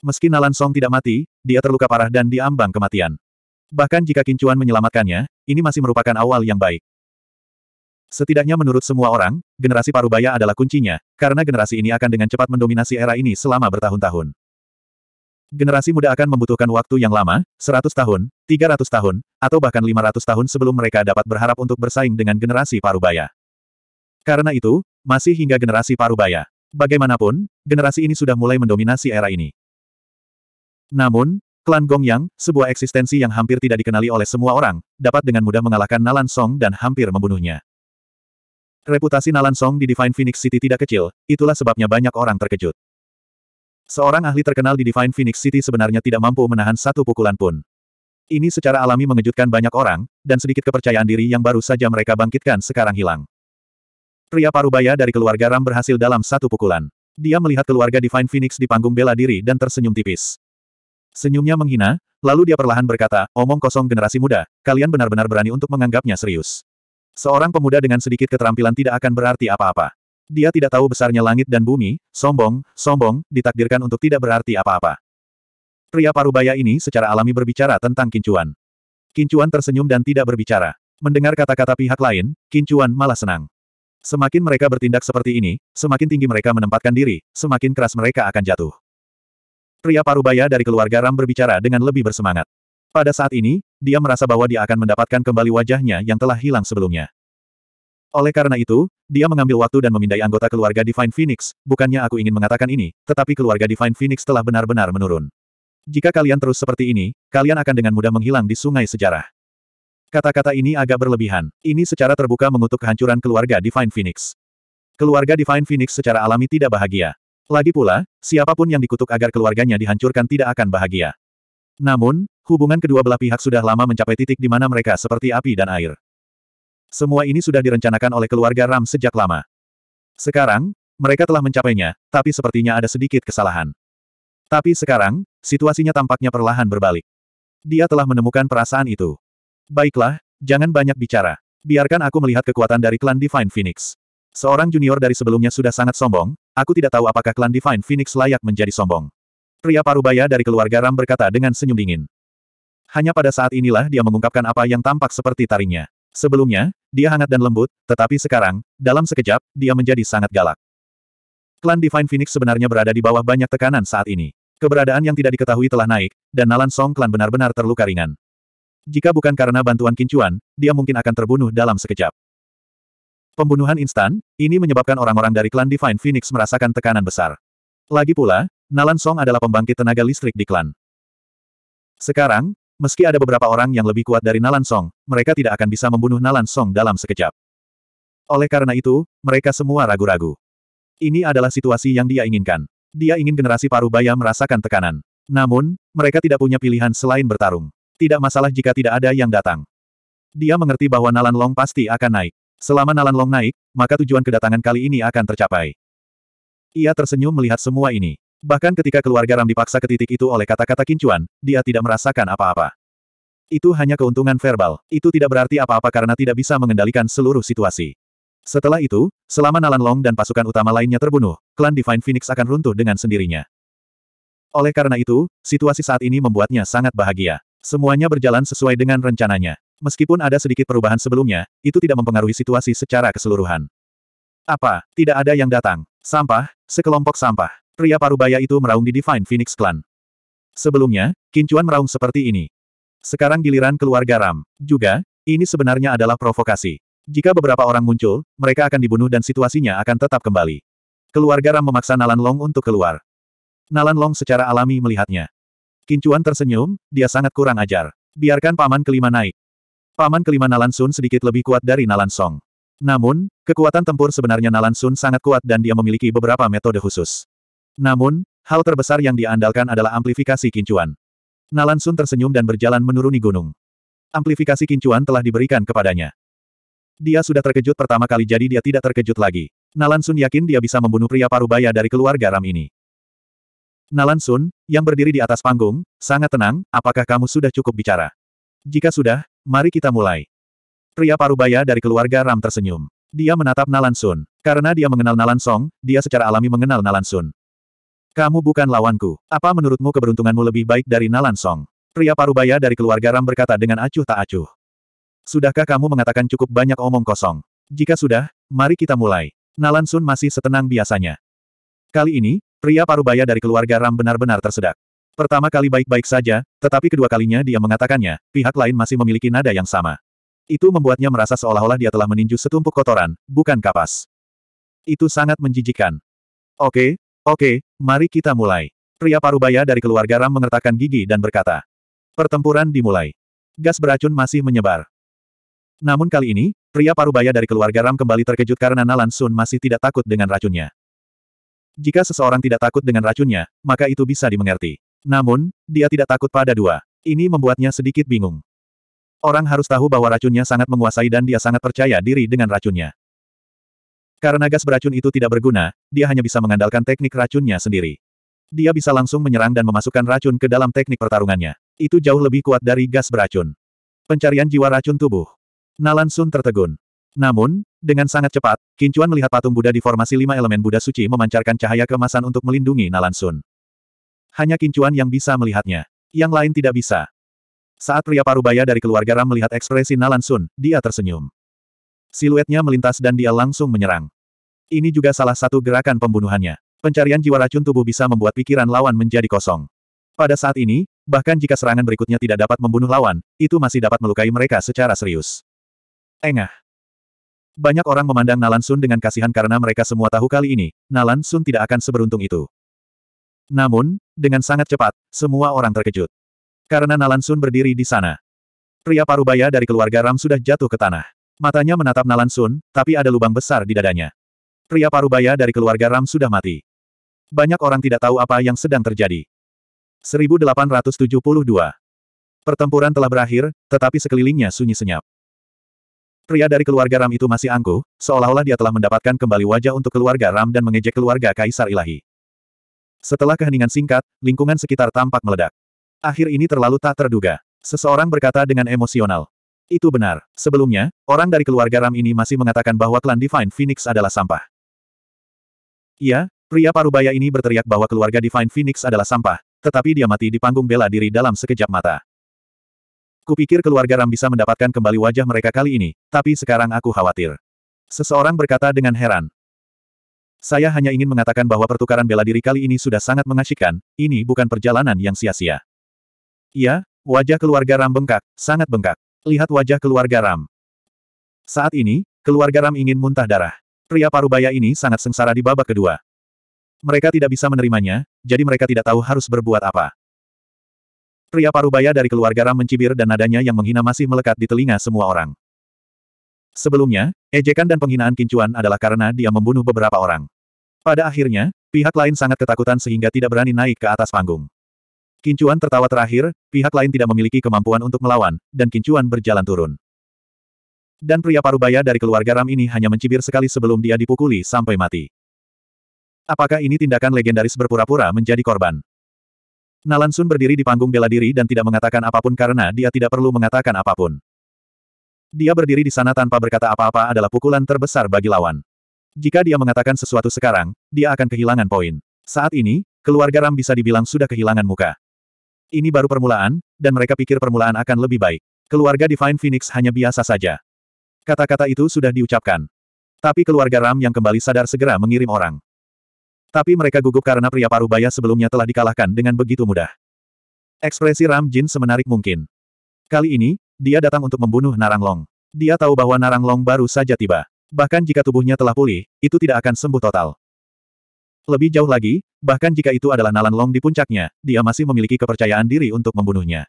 Meski Nalan Song tidak mati, dia terluka parah dan diambang kematian. Bahkan jika Kincuan menyelamatkannya, ini masih merupakan awal yang baik. Setidaknya menurut semua orang, generasi Parubaya adalah kuncinya, karena generasi ini akan dengan cepat mendominasi era ini selama bertahun-tahun. Generasi muda akan membutuhkan waktu yang lama, 100 tahun, 300 tahun, atau bahkan 500 tahun sebelum mereka dapat berharap untuk bersaing dengan generasi Parubaya. Karena itu, masih hingga generasi Parubaya. Bagaimanapun, generasi ini sudah mulai mendominasi era ini. Namun, klan Gongyang, sebuah eksistensi yang hampir tidak dikenali oleh semua orang, dapat dengan mudah mengalahkan Nalan Song dan hampir membunuhnya. Reputasi Nalan Song di Divine Phoenix City tidak kecil, itulah sebabnya banyak orang terkejut. Seorang ahli terkenal di Divine Phoenix City sebenarnya tidak mampu menahan satu pukulan pun. Ini secara alami mengejutkan banyak orang, dan sedikit kepercayaan diri yang baru saja mereka bangkitkan sekarang hilang. Pria parubaya dari keluarga Ram berhasil dalam satu pukulan. Dia melihat keluarga Divine Phoenix di panggung bela diri dan tersenyum tipis. Senyumnya menghina, lalu dia perlahan berkata, omong kosong generasi muda, kalian benar-benar berani untuk menganggapnya serius. Seorang pemuda dengan sedikit keterampilan tidak akan berarti apa-apa. Dia tidak tahu besarnya langit dan bumi, sombong, sombong, ditakdirkan untuk tidak berarti apa-apa. Pria parubaya ini secara alami berbicara tentang kincuan. Kincuan tersenyum dan tidak berbicara. Mendengar kata-kata pihak lain, kincuan malah senang. Semakin mereka bertindak seperti ini, semakin tinggi mereka menempatkan diri, semakin keras mereka akan jatuh. Pria parubaya dari keluarga Ram berbicara dengan lebih bersemangat. Pada saat ini, dia merasa bahwa dia akan mendapatkan kembali wajahnya yang telah hilang sebelumnya. Oleh karena itu, dia mengambil waktu dan memindai anggota keluarga Divine Phoenix, bukannya aku ingin mengatakan ini, tetapi keluarga Divine Phoenix telah benar-benar menurun. Jika kalian terus seperti ini, kalian akan dengan mudah menghilang di sungai sejarah. Kata-kata ini agak berlebihan. Ini secara terbuka mengutuk kehancuran keluarga Divine Phoenix. Keluarga Divine Phoenix secara alami tidak bahagia. Lagi pula, siapapun yang dikutuk agar keluarganya dihancurkan tidak akan bahagia. Namun, hubungan kedua belah pihak sudah lama mencapai titik di mana mereka seperti api dan air. Semua ini sudah direncanakan oleh keluarga Ram sejak lama. Sekarang, mereka telah mencapainya, tapi sepertinya ada sedikit kesalahan. Tapi sekarang, situasinya tampaknya perlahan berbalik. Dia telah menemukan perasaan itu. Baiklah, jangan banyak bicara. Biarkan aku melihat kekuatan dari klan Divine Phoenix. Seorang junior dari sebelumnya sudah sangat sombong, Aku tidak tahu apakah klan Divine Phoenix layak menjadi sombong. Pria parubaya dari keluarga Ram berkata dengan senyum dingin. Hanya pada saat inilah dia mengungkapkan apa yang tampak seperti taringnya. Sebelumnya, dia hangat dan lembut, tetapi sekarang, dalam sekejap, dia menjadi sangat galak. Klan Divine Phoenix sebenarnya berada di bawah banyak tekanan saat ini. Keberadaan yang tidak diketahui telah naik, dan Nalan Song klan benar-benar terluka ringan. Jika bukan karena bantuan Kincuan, dia mungkin akan terbunuh dalam sekejap. Pembunuhan instan, ini menyebabkan orang-orang dari klan Divine Phoenix merasakan tekanan besar. Lagi pula, Nalan Song adalah pembangkit tenaga listrik di klan. Sekarang, meski ada beberapa orang yang lebih kuat dari Nalan Song, mereka tidak akan bisa membunuh Nalan Song dalam sekejap. Oleh karena itu, mereka semua ragu-ragu. Ini adalah situasi yang dia inginkan. Dia ingin generasi Parubaya merasakan tekanan. Namun, mereka tidak punya pilihan selain bertarung. Tidak masalah jika tidak ada yang datang. Dia mengerti bahwa Nalan Long pasti akan naik. Selama Nalan Long naik, maka tujuan kedatangan kali ini akan tercapai. Ia tersenyum melihat semua ini. Bahkan ketika keluarga Ram dipaksa ke titik itu oleh kata-kata kincuan, dia tidak merasakan apa-apa. Itu hanya keuntungan verbal, itu tidak berarti apa-apa karena tidak bisa mengendalikan seluruh situasi. Setelah itu, selama Nalan Long dan pasukan utama lainnya terbunuh, klan Divine Phoenix akan runtuh dengan sendirinya. Oleh karena itu, situasi saat ini membuatnya sangat bahagia. Semuanya berjalan sesuai dengan rencananya. Meskipun ada sedikit perubahan sebelumnya, itu tidak mempengaruhi situasi secara keseluruhan. Apa, tidak ada yang datang? Sampah, sekelompok sampah. Pria parubaya itu meraung di Divine Phoenix Clan. Sebelumnya, Kincuan meraung seperti ini. Sekarang giliran keluarga Ram. Juga, ini sebenarnya adalah provokasi. Jika beberapa orang muncul, mereka akan dibunuh dan situasinya akan tetap kembali. Keluarga Ram memaksa Nalan Long untuk keluar. Nalan Long secara alami melihatnya. Kincuan tersenyum, dia sangat kurang ajar. Biarkan paman kelima naik. Paman kelima Nalan Sun sedikit lebih kuat dari Nalan Song. Namun, kekuatan tempur sebenarnya Nalan Sun sangat kuat dan dia memiliki beberapa metode khusus. Namun, hal terbesar yang diandalkan adalah amplifikasi kincuan. Nalan Sun tersenyum dan berjalan menuruni gunung. Amplifikasi kincuan telah diberikan kepadanya. Dia sudah terkejut pertama kali jadi dia tidak terkejut lagi. Nalan Sun yakin dia bisa membunuh pria parubaya dari keluarga Ram ini. Nalan Sun, yang berdiri di atas panggung, sangat tenang, apakah kamu sudah cukup bicara? Jika sudah, mari kita mulai. Pria parubaya dari keluarga Ram tersenyum. Dia menatap Nalan Sun. Karena dia mengenal Nalan Song, dia secara alami mengenal Nalan Sun. Kamu bukan lawanku. Apa menurutmu keberuntunganmu lebih baik dari Nalan Song? Pria parubaya dari keluarga Ram berkata dengan acuh tak acuh. Sudahkah kamu mengatakan cukup banyak omong kosong? Jika sudah, mari kita mulai. Nalan Sun masih setenang biasanya. Kali ini, pria parubaya dari keluarga Ram benar-benar tersedak. Pertama kali baik-baik saja, tetapi kedua kalinya dia mengatakannya, pihak lain masih memiliki nada yang sama. Itu membuatnya merasa seolah-olah dia telah meninju setumpuk kotoran, bukan kapas. Itu sangat menjijikan. Oke, oke, mari kita mulai. Pria parubaya dari keluarga Ram mengertakkan gigi dan berkata. Pertempuran dimulai. Gas beracun masih menyebar. Namun kali ini, pria parubaya dari keluarga Ram kembali terkejut karena Nalan Sun masih tidak takut dengan racunnya. Jika seseorang tidak takut dengan racunnya, maka itu bisa dimengerti. Namun, dia tidak takut pada dua. Ini membuatnya sedikit bingung. Orang harus tahu bahwa racunnya sangat menguasai dan dia sangat percaya diri dengan racunnya. Karena gas beracun itu tidak berguna, dia hanya bisa mengandalkan teknik racunnya sendiri. Dia bisa langsung menyerang dan memasukkan racun ke dalam teknik pertarungannya. Itu jauh lebih kuat dari gas beracun. Pencarian jiwa racun tubuh. Nalan Sun tertegun. Namun, dengan sangat cepat, Kincuan melihat patung Buddha di formasi lima elemen Buddha suci memancarkan cahaya kemasan untuk melindungi Nalan Sun. Hanya Kincuan yang bisa melihatnya. Yang lain tidak bisa. Saat pria parubaya dari keluarga Ram melihat ekspresi Nalan Sun, dia tersenyum. Siluetnya melintas dan dia langsung menyerang. Ini juga salah satu gerakan pembunuhannya. Pencarian jiwa racun tubuh bisa membuat pikiran lawan menjadi kosong. Pada saat ini, bahkan jika serangan berikutnya tidak dapat membunuh lawan, itu masih dapat melukai mereka secara serius. Engah. Banyak orang memandang Nalan Sun dengan kasihan karena mereka semua tahu kali ini, Nalan Sun tidak akan seberuntung itu. Namun, dengan sangat cepat, semua orang terkejut. Karena Nalan Sun berdiri di sana. Pria parubaya dari keluarga Ram sudah jatuh ke tanah. Matanya menatap Nalan Sun, tapi ada lubang besar di dadanya. Pria parubaya dari keluarga Ram sudah mati. Banyak orang tidak tahu apa yang sedang terjadi. 1872 Pertempuran telah berakhir, tetapi sekelilingnya sunyi senyap. Pria dari keluarga Ram itu masih angkuh, seolah-olah dia telah mendapatkan kembali wajah untuk keluarga Ram dan mengejek keluarga Kaisar Ilahi. Setelah keheningan singkat, lingkungan sekitar tampak meledak. Akhir ini terlalu tak terduga. Seseorang berkata dengan emosional. Itu benar. Sebelumnya, orang dari keluarga Ram ini masih mengatakan bahwa klan Divine Phoenix adalah sampah. Iya, pria parubaya ini berteriak bahwa keluarga Divine Phoenix adalah sampah, tetapi dia mati di panggung bela diri dalam sekejap mata. Kupikir keluarga Ram bisa mendapatkan kembali wajah mereka kali ini, tapi sekarang aku khawatir. Seseorang berkata dengan heran, saya hanya ingin mengatakan bahwa pertukaran bela diri kali ini sudah sangat mengasyikkan, ini bukan perjalanan yang sia-sia. Iya, wajah keluarga Ram bengkak, sangat bengkak. Lihat wajah keluarga Ram. Saat ini, keluarga Ram ingin muntah darah. Pria parubaya ini sangat sengsara di babak kedua. Mereka tidak bisa menerimanya, jadi mereka tidak tahu harus berbuat apa. Pria parubaya dari keluarga Ram mencibir dan nadanya yang menghina masih melekat di telinga semua orang. Sebelumnya, ejekan dan penghinaan Kincuan adalah karena dia membunuh beberapa orang. Pada akhirnya, pihak lain sangat ketakutan sehingga tidak berani naik ke atas panggung. Kincuan tertawa terakhir, pihak lain tidak memiliki kemampuan untuk melawan, dan Kincuan berjalan turun. Dan pria parubaya dari keluarga Ram ini hanya mencibir sekali sebelum dia dipukuli sampai mati. Apakah ini tindakan legendaris berpura-pura menjadi korban? Nalansun berdiri di panggung bela diri dan tidak mengatakan apapun karena dia tidak perlu mengatakan apapun. Dia berdiri di sana tanpa berkata apa-apa adalah pukulan terbesar bagi lawan. Jika dia mengatakan sesuatu sekarang, dia akan kehilangan poin. Saat ini, keluarga Ram bisa dibilang sudah kehilangan muka. Ini baru permulaan, dan mereka pikir permulaan akan lebih baik. Keluarga Divine Phoenix hanya biasa saja. Kata-kata itu sudah diucapkan. Tapi keluarga Ram yang kembali sadar segera mengirim orang. Tapi mereka gugup karena pria parubaya sebelumnya telah dikalahkan dengan begitu mudah. Ekspresi Ram Jin semenarik mungkin. Kali ini, dia datang untuk membunuh Narang Long. Dia tahu bahwa Narang Long baru saja tiba. Bahkan jika tubuhnya telah pulih, itu tidak akan sembuh total. Lebih jauh lagi, bahkan jika itu adalah Nalan Long di puncaknya, dia masih memiliki kepercayaan diri untuk membunuhnya.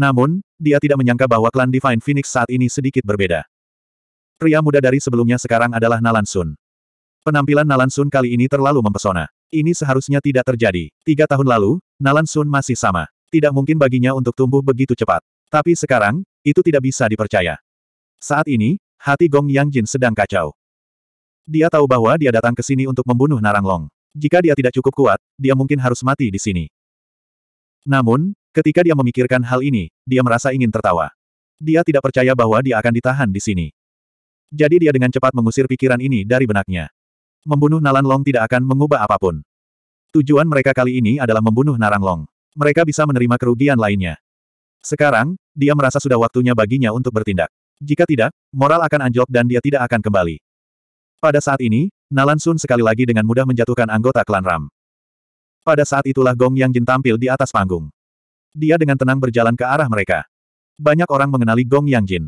Namun, dia tidak menyangka bahwa klan Divine Phoenix saat ini sedikit berbeda. Pria muda dari sebelumnya sekarang adalah Nalan Sun. Penampilan Nalan Sun kali ini terlalu mempesona. Ini seharusnya tidak terjadi. Tiga tahun lalu, Nalan Sun masih sama. Tidak mungkin baginya untuk tumbuh begitu cepat. Tapi sekarang, itu tidak bisa dipercaya. Saat ini, hati Gong Yang Jin sedang kacau. Dia tahu bahwa dia datang ke sini untuk membunuh Narang Long. Jika dia tidak cukup kuat, dia mungkin harus mati di sini. Namun, ketika dia memikirkan hal ini, dia merasa ingin tertawa. Dia tidak percaya bahwa dia akan ditahan di sini. Jadi dia dengan cepat mengusir pikiran ini dari benaknya. Membunuh Nalan Long tidak akan mengubah apapun. Tujuan mereka kali ini adalah membunuh Narang Long. Mereka bisa menerima kerugian lainnya. Sekarang, dia merasa sudah waktunya baginya untuk bertindak. Jika tidak, moral akan anjlok dan dia tidak akan kembali. Pada saat ini, Nalan Sun sekali lagi dengan mudah menjatuhkan anggota klan Ram. Pada saat itulah Gong Yang Jin tampil di atas panggung. Dia dengan tenang berjalan ke arah mereka. Banyak orang mengenali Gong Yang Jin.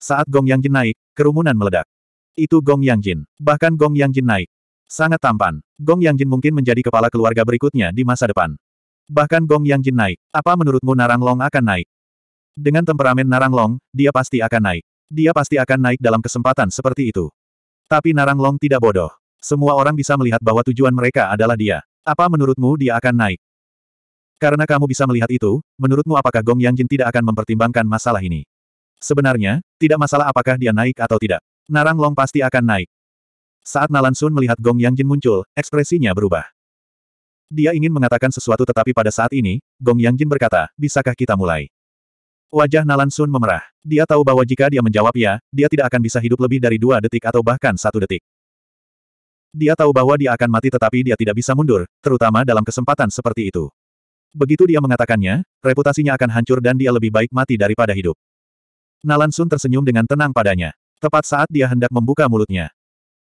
Saat Gong Yang Jin naik, kerumunan meledak. Itu Gong Yang Jin. Bahkan Gong Yang Jin naik. Sangat tampan. Gong Yang Jin mungkin menjadi kepala keluarga berikutnya di masa depan. Bahkan Gong Yang Jin naik. Apa menurutmu Narang Long akan naik? Dengan temperamen Narang Long, dia pasti akan naik. Dia pasti akan naik dalam kesempatan seperti itu. Tapi Narang Long tidak bodoh. Semua orang bisa melihat bahwa tujuan mereka adalah dia. Apa menurutmu dia akan naik? Karena kamu bisa melihat itu, menurutmu apakah Gong Yang Jin tidak akan mempertimbangkan masalah ini? Sebenarnya, tidak masalah apakah dia naik atau tidak. Narang Long pasti akan naik. Saat Nalan Sun melihat Gong Yang Jin muncul, ekspresinya berubah. Dia ingin mengatakan sesuatu tetapi pada saat ini, Gong Yang Jin berkata, bisakah kita mulai? Wajah Nalan Sun memerah. Dia tahu bahwa jika dia menjawab ya, dia tidak akan bisa hidup lebih dari dua detik atau bahkan satu detik. Dia tahu bahwa dia akan mati tetapi dia tidak bisa mundur, terutama dalam kesempatan seperti itu. Begitu dia mengatakannya, reputasinya akan hancur dan dia lebih baik mati daripada hidup. Nalan Sun tersenyum dengan tenang padanya. Tepat saat dia hendak membuka mulutnya.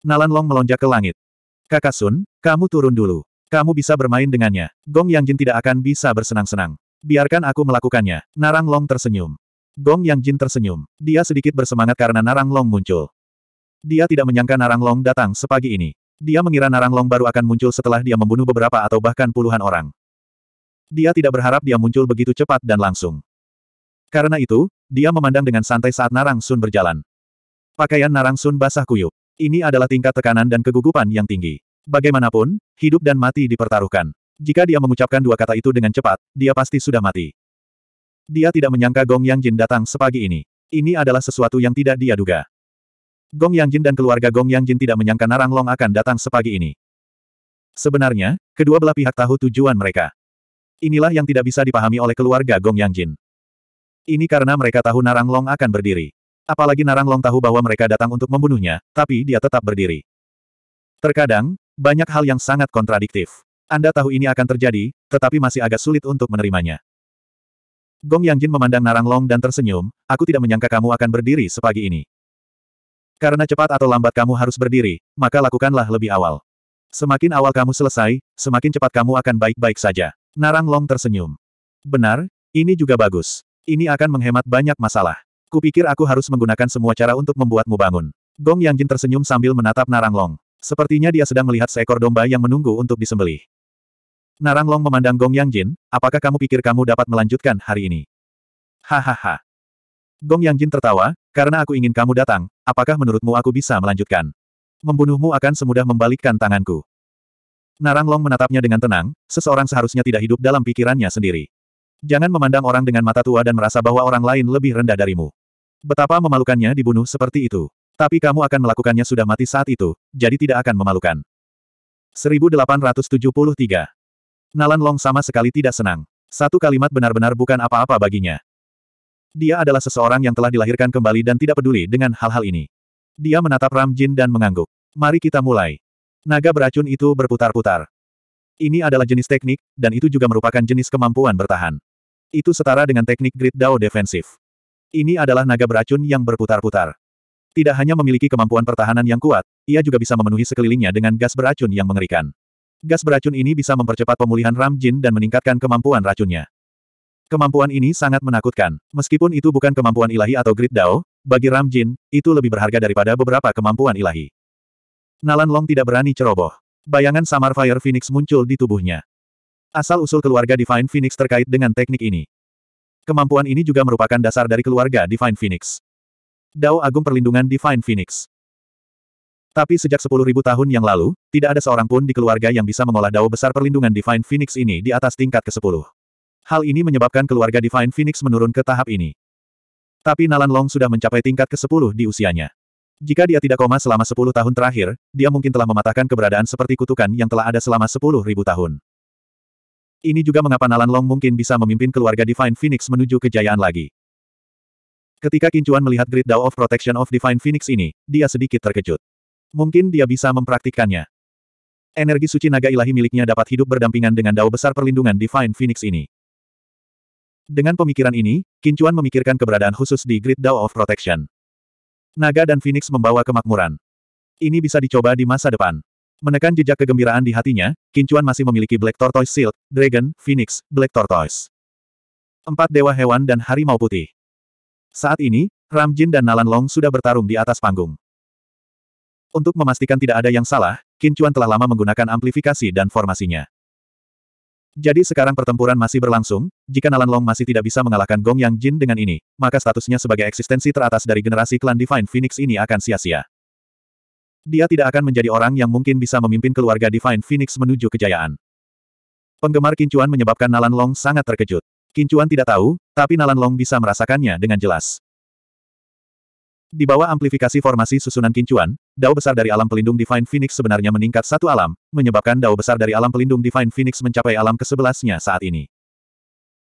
Nalan Long melonjak ke langit. Kakak Sun, kamu turun dulu. Kamu bisa bermain dengannya. Gong Yang Jin tidak akan bisa bersenang-senang. Biarkan aku melakukannya. Narang Long tersenyum. Gong Yang Jin tersenyum. Dia sedikit bersemangat karena Narang Long muncul. Dia tidak menyangka Narang Long datang sepagi ini. Dia mengira Narang Long baru akan muncul setelah dia membunuh beberapa atau bahkan puluhan orang. Dia tidak berharap dia muncul begitu cepat dan langsung. Karena itu, dia memandang dengan santai saat Narang Sun berjalan. Pakaian Narang Sun basah kuyup. Ini adalah tingkat tekanan dan kegugupan yang tinggi. Bagaimanapun, hidup dan mati dipertaruhkan. Jika dia mengucapkan dua kata itu dengan cepat, dia pasti sudah mati. Dia tidak menyangka Gong Yang Jin datang sepagi ini. Ini adalah sesuatu yang tidak dia duga. Gong Yang Jin dan keluarga Gong Yang Jin tidak menyangka Narang Long akan datang sepagi ini. Sebenarnya, kedua belah pihak tahu tujuan mereka. Inilah yang tidak bisa dipahami oleh keluarga Gong Yang Jin. Ini karena mereka tahu Narang Long akan berdiri. Apalagi Narang Long tahu bahwa mereka datang untuk membunuhnya, tapi dia tetap berdiri. Terkadang, banyak hal yang sangat kontradiktif. Anda tahu ini akan terjadi, tetapi masih agak sulit untuk menerimanya. Gong Yangjin memandang Narang Long dan tersenyum, aku tidak menyangka kamu akan berdiri sepagi ini. Karena cepat atau lambat kamu harus berdiri, maka lakukanlah lebih awal. Semakin awal kamu selesai, semakin cepat kamu akan baik-baik saja. Narang Long tersenyum. Benar, ini juga bagus. Ini akan menghemat banyak masalah. Kupikir aku harus menggunakan semua cara untuk membuatmu bangun. Gong Yangjin tersenyum sambil menatap Narang Long. Sepertinya dia sedang melihat seekor domba yang menunggu untuk disembelih. Narang Long memandang Gong Yang Jin, apakah kamu pikir kamu dapat melanjutkan hari ini? Hahaha. Gong Yang Jin tertawa, karena aku ingin kamu datang, apakah menurutmu aku bisa melanjutkan? Membunuhmu akan semudah membalikkan tanganku. Narang Long menatapnya dengan tenang, seseorang seharusnya tidak hidup dalam pikirannya sendiri. Jangan memandang orang dengan mata tua dan merasa bahwa orang lain lebih rendah darimu. Betapa memalukannya dibunuh seperti itu. Tapi kamu akan melakukannya sudah mati saat itu, jadi tidak akan memalukan. 1873. Nalan Long sama sekali tidak senang. Satu kalimat benar-benar bukan apa-apa baginya. Dia adalah seseorang yang telah dilahirkan kembali dan tidak peduli dengan hal-hal ini. Dia menatap Ram Jin dan mengangguk. Mari kita mulai. Naga beracun itu berputar-putar. Ini adalah jenis teknik, dan itu juga merupakan jenis kemampuan bertahan. Itu setara dengan teknik Grid Dao Defensif. Ini adalah naga beracun yang berputar-putar. Tidak hanya memiliki kemampuan pertahanan yang kuat, ia juga bisa memenuhi sekelilingnya dengan gas beracun yang mengerikan. Gas beracun ini bisa mempercepat pemulihan Ram Jin dan meningkatkan kemampuan racunnya. Kemampuan ini sangat menakutkan. Meskipun itu bukan kemampuan ilahi atau Grid Dao, bagi Ram Jin, itu lebih berharga daripada beberapa kemampuan ilahi. Nalan Long tidak berani ceroboh. Bayangan Samar Fire Phoenix muncul di tubuhnya. Asal-usul keluarga Divine Phoenix terkait dengan teknik ini. Kemampuan ini juga merupakan dasar dari keluarga Divine Phoenix. Dao Agung Perlindungan Divine Phoenix. Tapi sejak 10.000 tahun yang lalu, tidak ada seorang pun di keluarga yang bisa mengolah Dao besar perlindungan Divine Phoenix ini di atas tingkat ke-10. Hal ini menyebabkan keluarga Divine Phoenix menurun ke tahap ini. Tapi Nalan Long sudah mencapai tingkat ke-10 di usianya. Jika dia tidak koma selama 10 tahun terakhir, dia mungkin telah mematahkan keberadaan seperti kutukan yang telah ada selama 10.000 tahun. Ini juga mengapa Nalan Long mungkin bisa memimpin keluarga Divine Phoenix menuju kejayaan lagi. Ketika Kincuan melihat Great Dao of Protection of Divine Phoenix ini, dia sedikit terkejut. Mungkin dia bisa mempraktikkannya. Energi suci naga ilahi miliknya dapat hidup berdampingan dengan Dao besar perlindungan Divine Phoenix ini. Dengan pemikiran ini, Kincuan memikirkan keberadaan khusus di Great Dao of Protection. Naga dan Phoenix membawa kemakmuran. Ini bisa dicoba di masa depan. Menekan jejak kegembiraan di hatinya, Kincuan masih memiliki Black Tortoise Shield, Dragon, Phoenix, Black Tortoise. Empat Dewa Hewan dan Harimau Putih. Saat ini, Ramjin dan Nalan Long sudah bertarung di atas panggung. Untuk memastikan tidak ada yang salah, Kincuan telah lama menggunakan amplifikasi dan formasinya. Jadi sekarang pertempuran masih berlangsung, jika Nalan Long masih tidak bisa mengalahkan Gong Yang Jin dengan ini, maka statusnya sebagai eksistensi teratas dari generasi klan Divine Phoenix ini akan sia-sia. Dia tidak akan menjadi orang yang mungkin bisa memimpin keluarga Divine Phoenix menuju kejayaan. Penggemar Kincuan menyebabkan Nalan Long sangat terkejut. Kincuan tidak tahu, tapi Nalan Long bisa merasakannya dengan jelas. Di bawah amplifikasi formasi susunan kincuan, dao besar dari alam pelindung Divine Phoenix sebenarnya meningkat satu alam, menyebabkan dao besar dari alam pelindung Divine Phoenix mencapai alam ke-11-nya saat ini.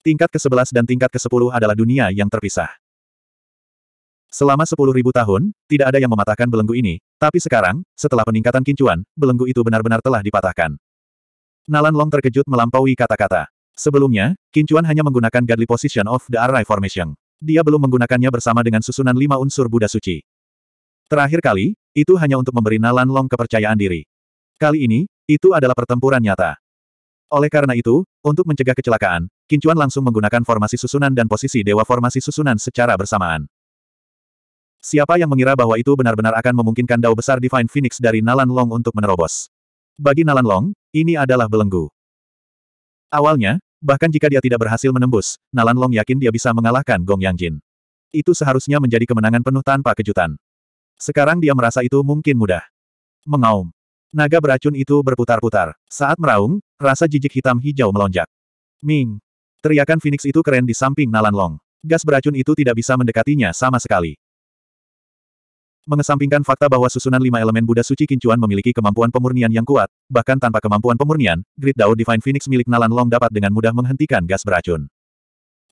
Tingkat ke-11 dan tingkat ke-10 adalah dunia yang terpisah. Selama 10.000 tahun, tidak ada yang mematahkan belenggu ini, tapi sekarang, setelah peningkatan kincuan, belenggu itu benar-benar telah dipatahkan. Nalan Long terkejut melampaui kata-kata. Sebelumnya, Kincuan hanya menggunakan Godly Position of the Array Formation. Dia belum menggunakannya bersama dengan susunan lima unsur Buddha Suci. Terakhir kali, itu hanya untuk memberi Nalan Long kepercayaan diri. Kali ini, itu adalah pertempuran nyata. Oleh karena itu, untuk mencegah kecelakaan, Kincuan langsung menggunakan formasi susunan dan posisi dewa formasi susunan secara bersamaan. Siapa yang mengira bahwa itu benar-benar akan memungkinkan dao besar Divine Phoenix dari Nalan Long untuk menerobos? Bagi Nalan Long, ini adalah belenggu. Awalnya, bahkan jika dia tidak berhasil menembus, Nalan Long yakin dia bisa mengalahkan Gong Yang Jin. Itu seharusnya menjadi kemenangan penuh tanpa kejutan. Sekarang dia merasa itu mungkin mudah. Mengaum. Naga beracun itu berputar-putar. Saat meraung, rasa jijik hitam hijau melonjak. Ming. Teriakan Phoenix itu keren di samping Nalan Long. Gas beracun itu tidak bisa mendekatinya sama sekali. Mengesampingkan fakta bahwa susunan lima elemen Buddha suci Kincuan memiliki kemampuan pemurnian yang kuat, bahkan tanpa kemampuan pemurnian, Great Dao Divine Phoenix milik Nalan Long dapat dengan mudah menghentikan gas beracun.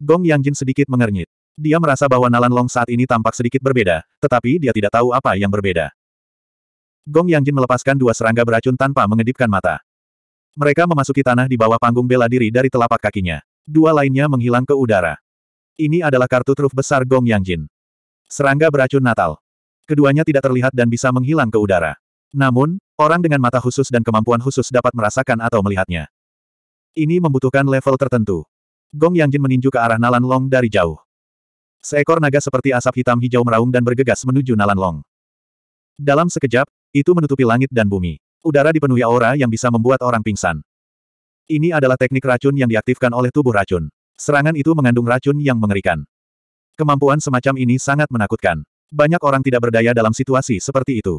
Gong Yang Jin sedikit mengernyit. Dia merasa bahwa Nalan Long saat ini tampak sedikit berbeda, tetapi dia tidak tahu apa yang berbeda. Gong Yang Jin melepaskan dua serangga beracun tanpa mengedipkan mata. Mereka memasuki tanah di bawah panggung bela diri dari telapak kakinya. Dua lainnya menghilang ke udara. Ini adalah kartu truf besar Gong Yang Jin. Serangga beracun Natal. Keduanya tidak terlihat dan bisa menghilang ke udara. Namun, orang dengan mata khusus dan kemampuan khusus dapat merasakan atau melihatnya. Ini membutuhkan level tertentu. Gong Yangjin meninju ke arah Nalan Long dari jauh. Seekor naga seperti asap hitam hijau meraung dan bergegas menuju Nalan Long. Dalam sekejap, itu menutupi langit dan bumi. Udara dipenuhi aura yang bisa membuat orang pingsan. Ini adalah teknik racun yang diaktifkan oleh tubuh racun. Serangan itu mengandung racun yang mengerikan. Kemampuan semacam ini sangat menakutkan. Banyak orang tidak berdaya dalam situasi seperti itu.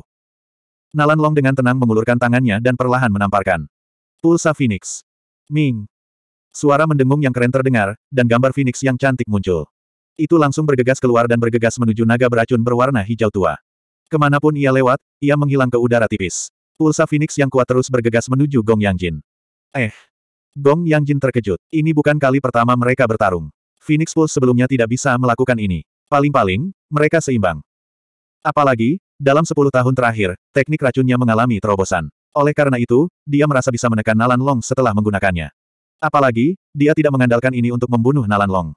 Nalan Long dengan tenang mengulurkan tangannya dan perlahan menamparkan. Pulsa Phoenix. Ming. Suara mendengung yang keren terdengar, dan gambar Phoenix yang cantik muncul. Itu langsung bergegas keluar dan bergegas menuju naga beracun berwarna hijau tua. Kemanapun ia lewat, ia menghilang ke udara tipis. Pulsa Phoenix yang kuat terus bergegas menuju Gong Yangjin. Eh. Gong Yangjin terkejut. Ini bukan kali pertama mereka bertarung. Phoenix Pulse sebelumnya tidak bisa melakukan ini. Paling-paling, mereka seimbang. Apalagi, dalam 10 tahun terakhir, teknik racunnya mengalami terobosan. Oleh karena itu, dia merasa bisa menekan Nalan Long setelah menggunakannya. Apalagi, dia tidak mengandalkan ini untuk membunuh Nalan Long.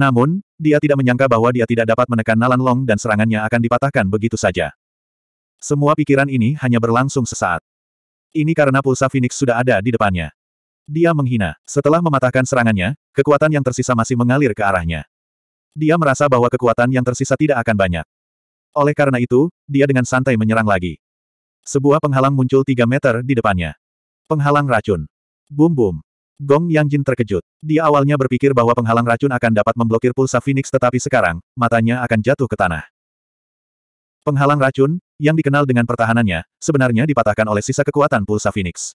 Namun, dia tidak menyangka bahwa dia tidak dapat menekan Nalan Long dan serangannya akan dipatahkan begitu saja. Semua pikiran ini hanya berlangsung sesaat. Ini karena pulsa Phoenix sudah ada di depannya. Dia menghina. Setelah mematahkan serangannya, kekuatan yang tersisa masih mengalir ke arahnya. Dia merasa bahwa kekuatan yang tersisa tidak akan banyak. Oleh karena itu, dia dengan santai menyerang lagi. Sebuah penghalang muncul tiga meter di depannya. Penghalang racun. Boom, boom. Gong Yang Jin terkejut. Dia awalnya berpikir bahwa penghalang racun akan dapat memblokir pulsa Phoenix tetapi sekarang, matanya akan jatuh ke tanah. Penghalang racun, yang dikenal dengan pertahanannya, sebenarnya dipatahkan oleh sisa kekuatan pulsa Phoenix.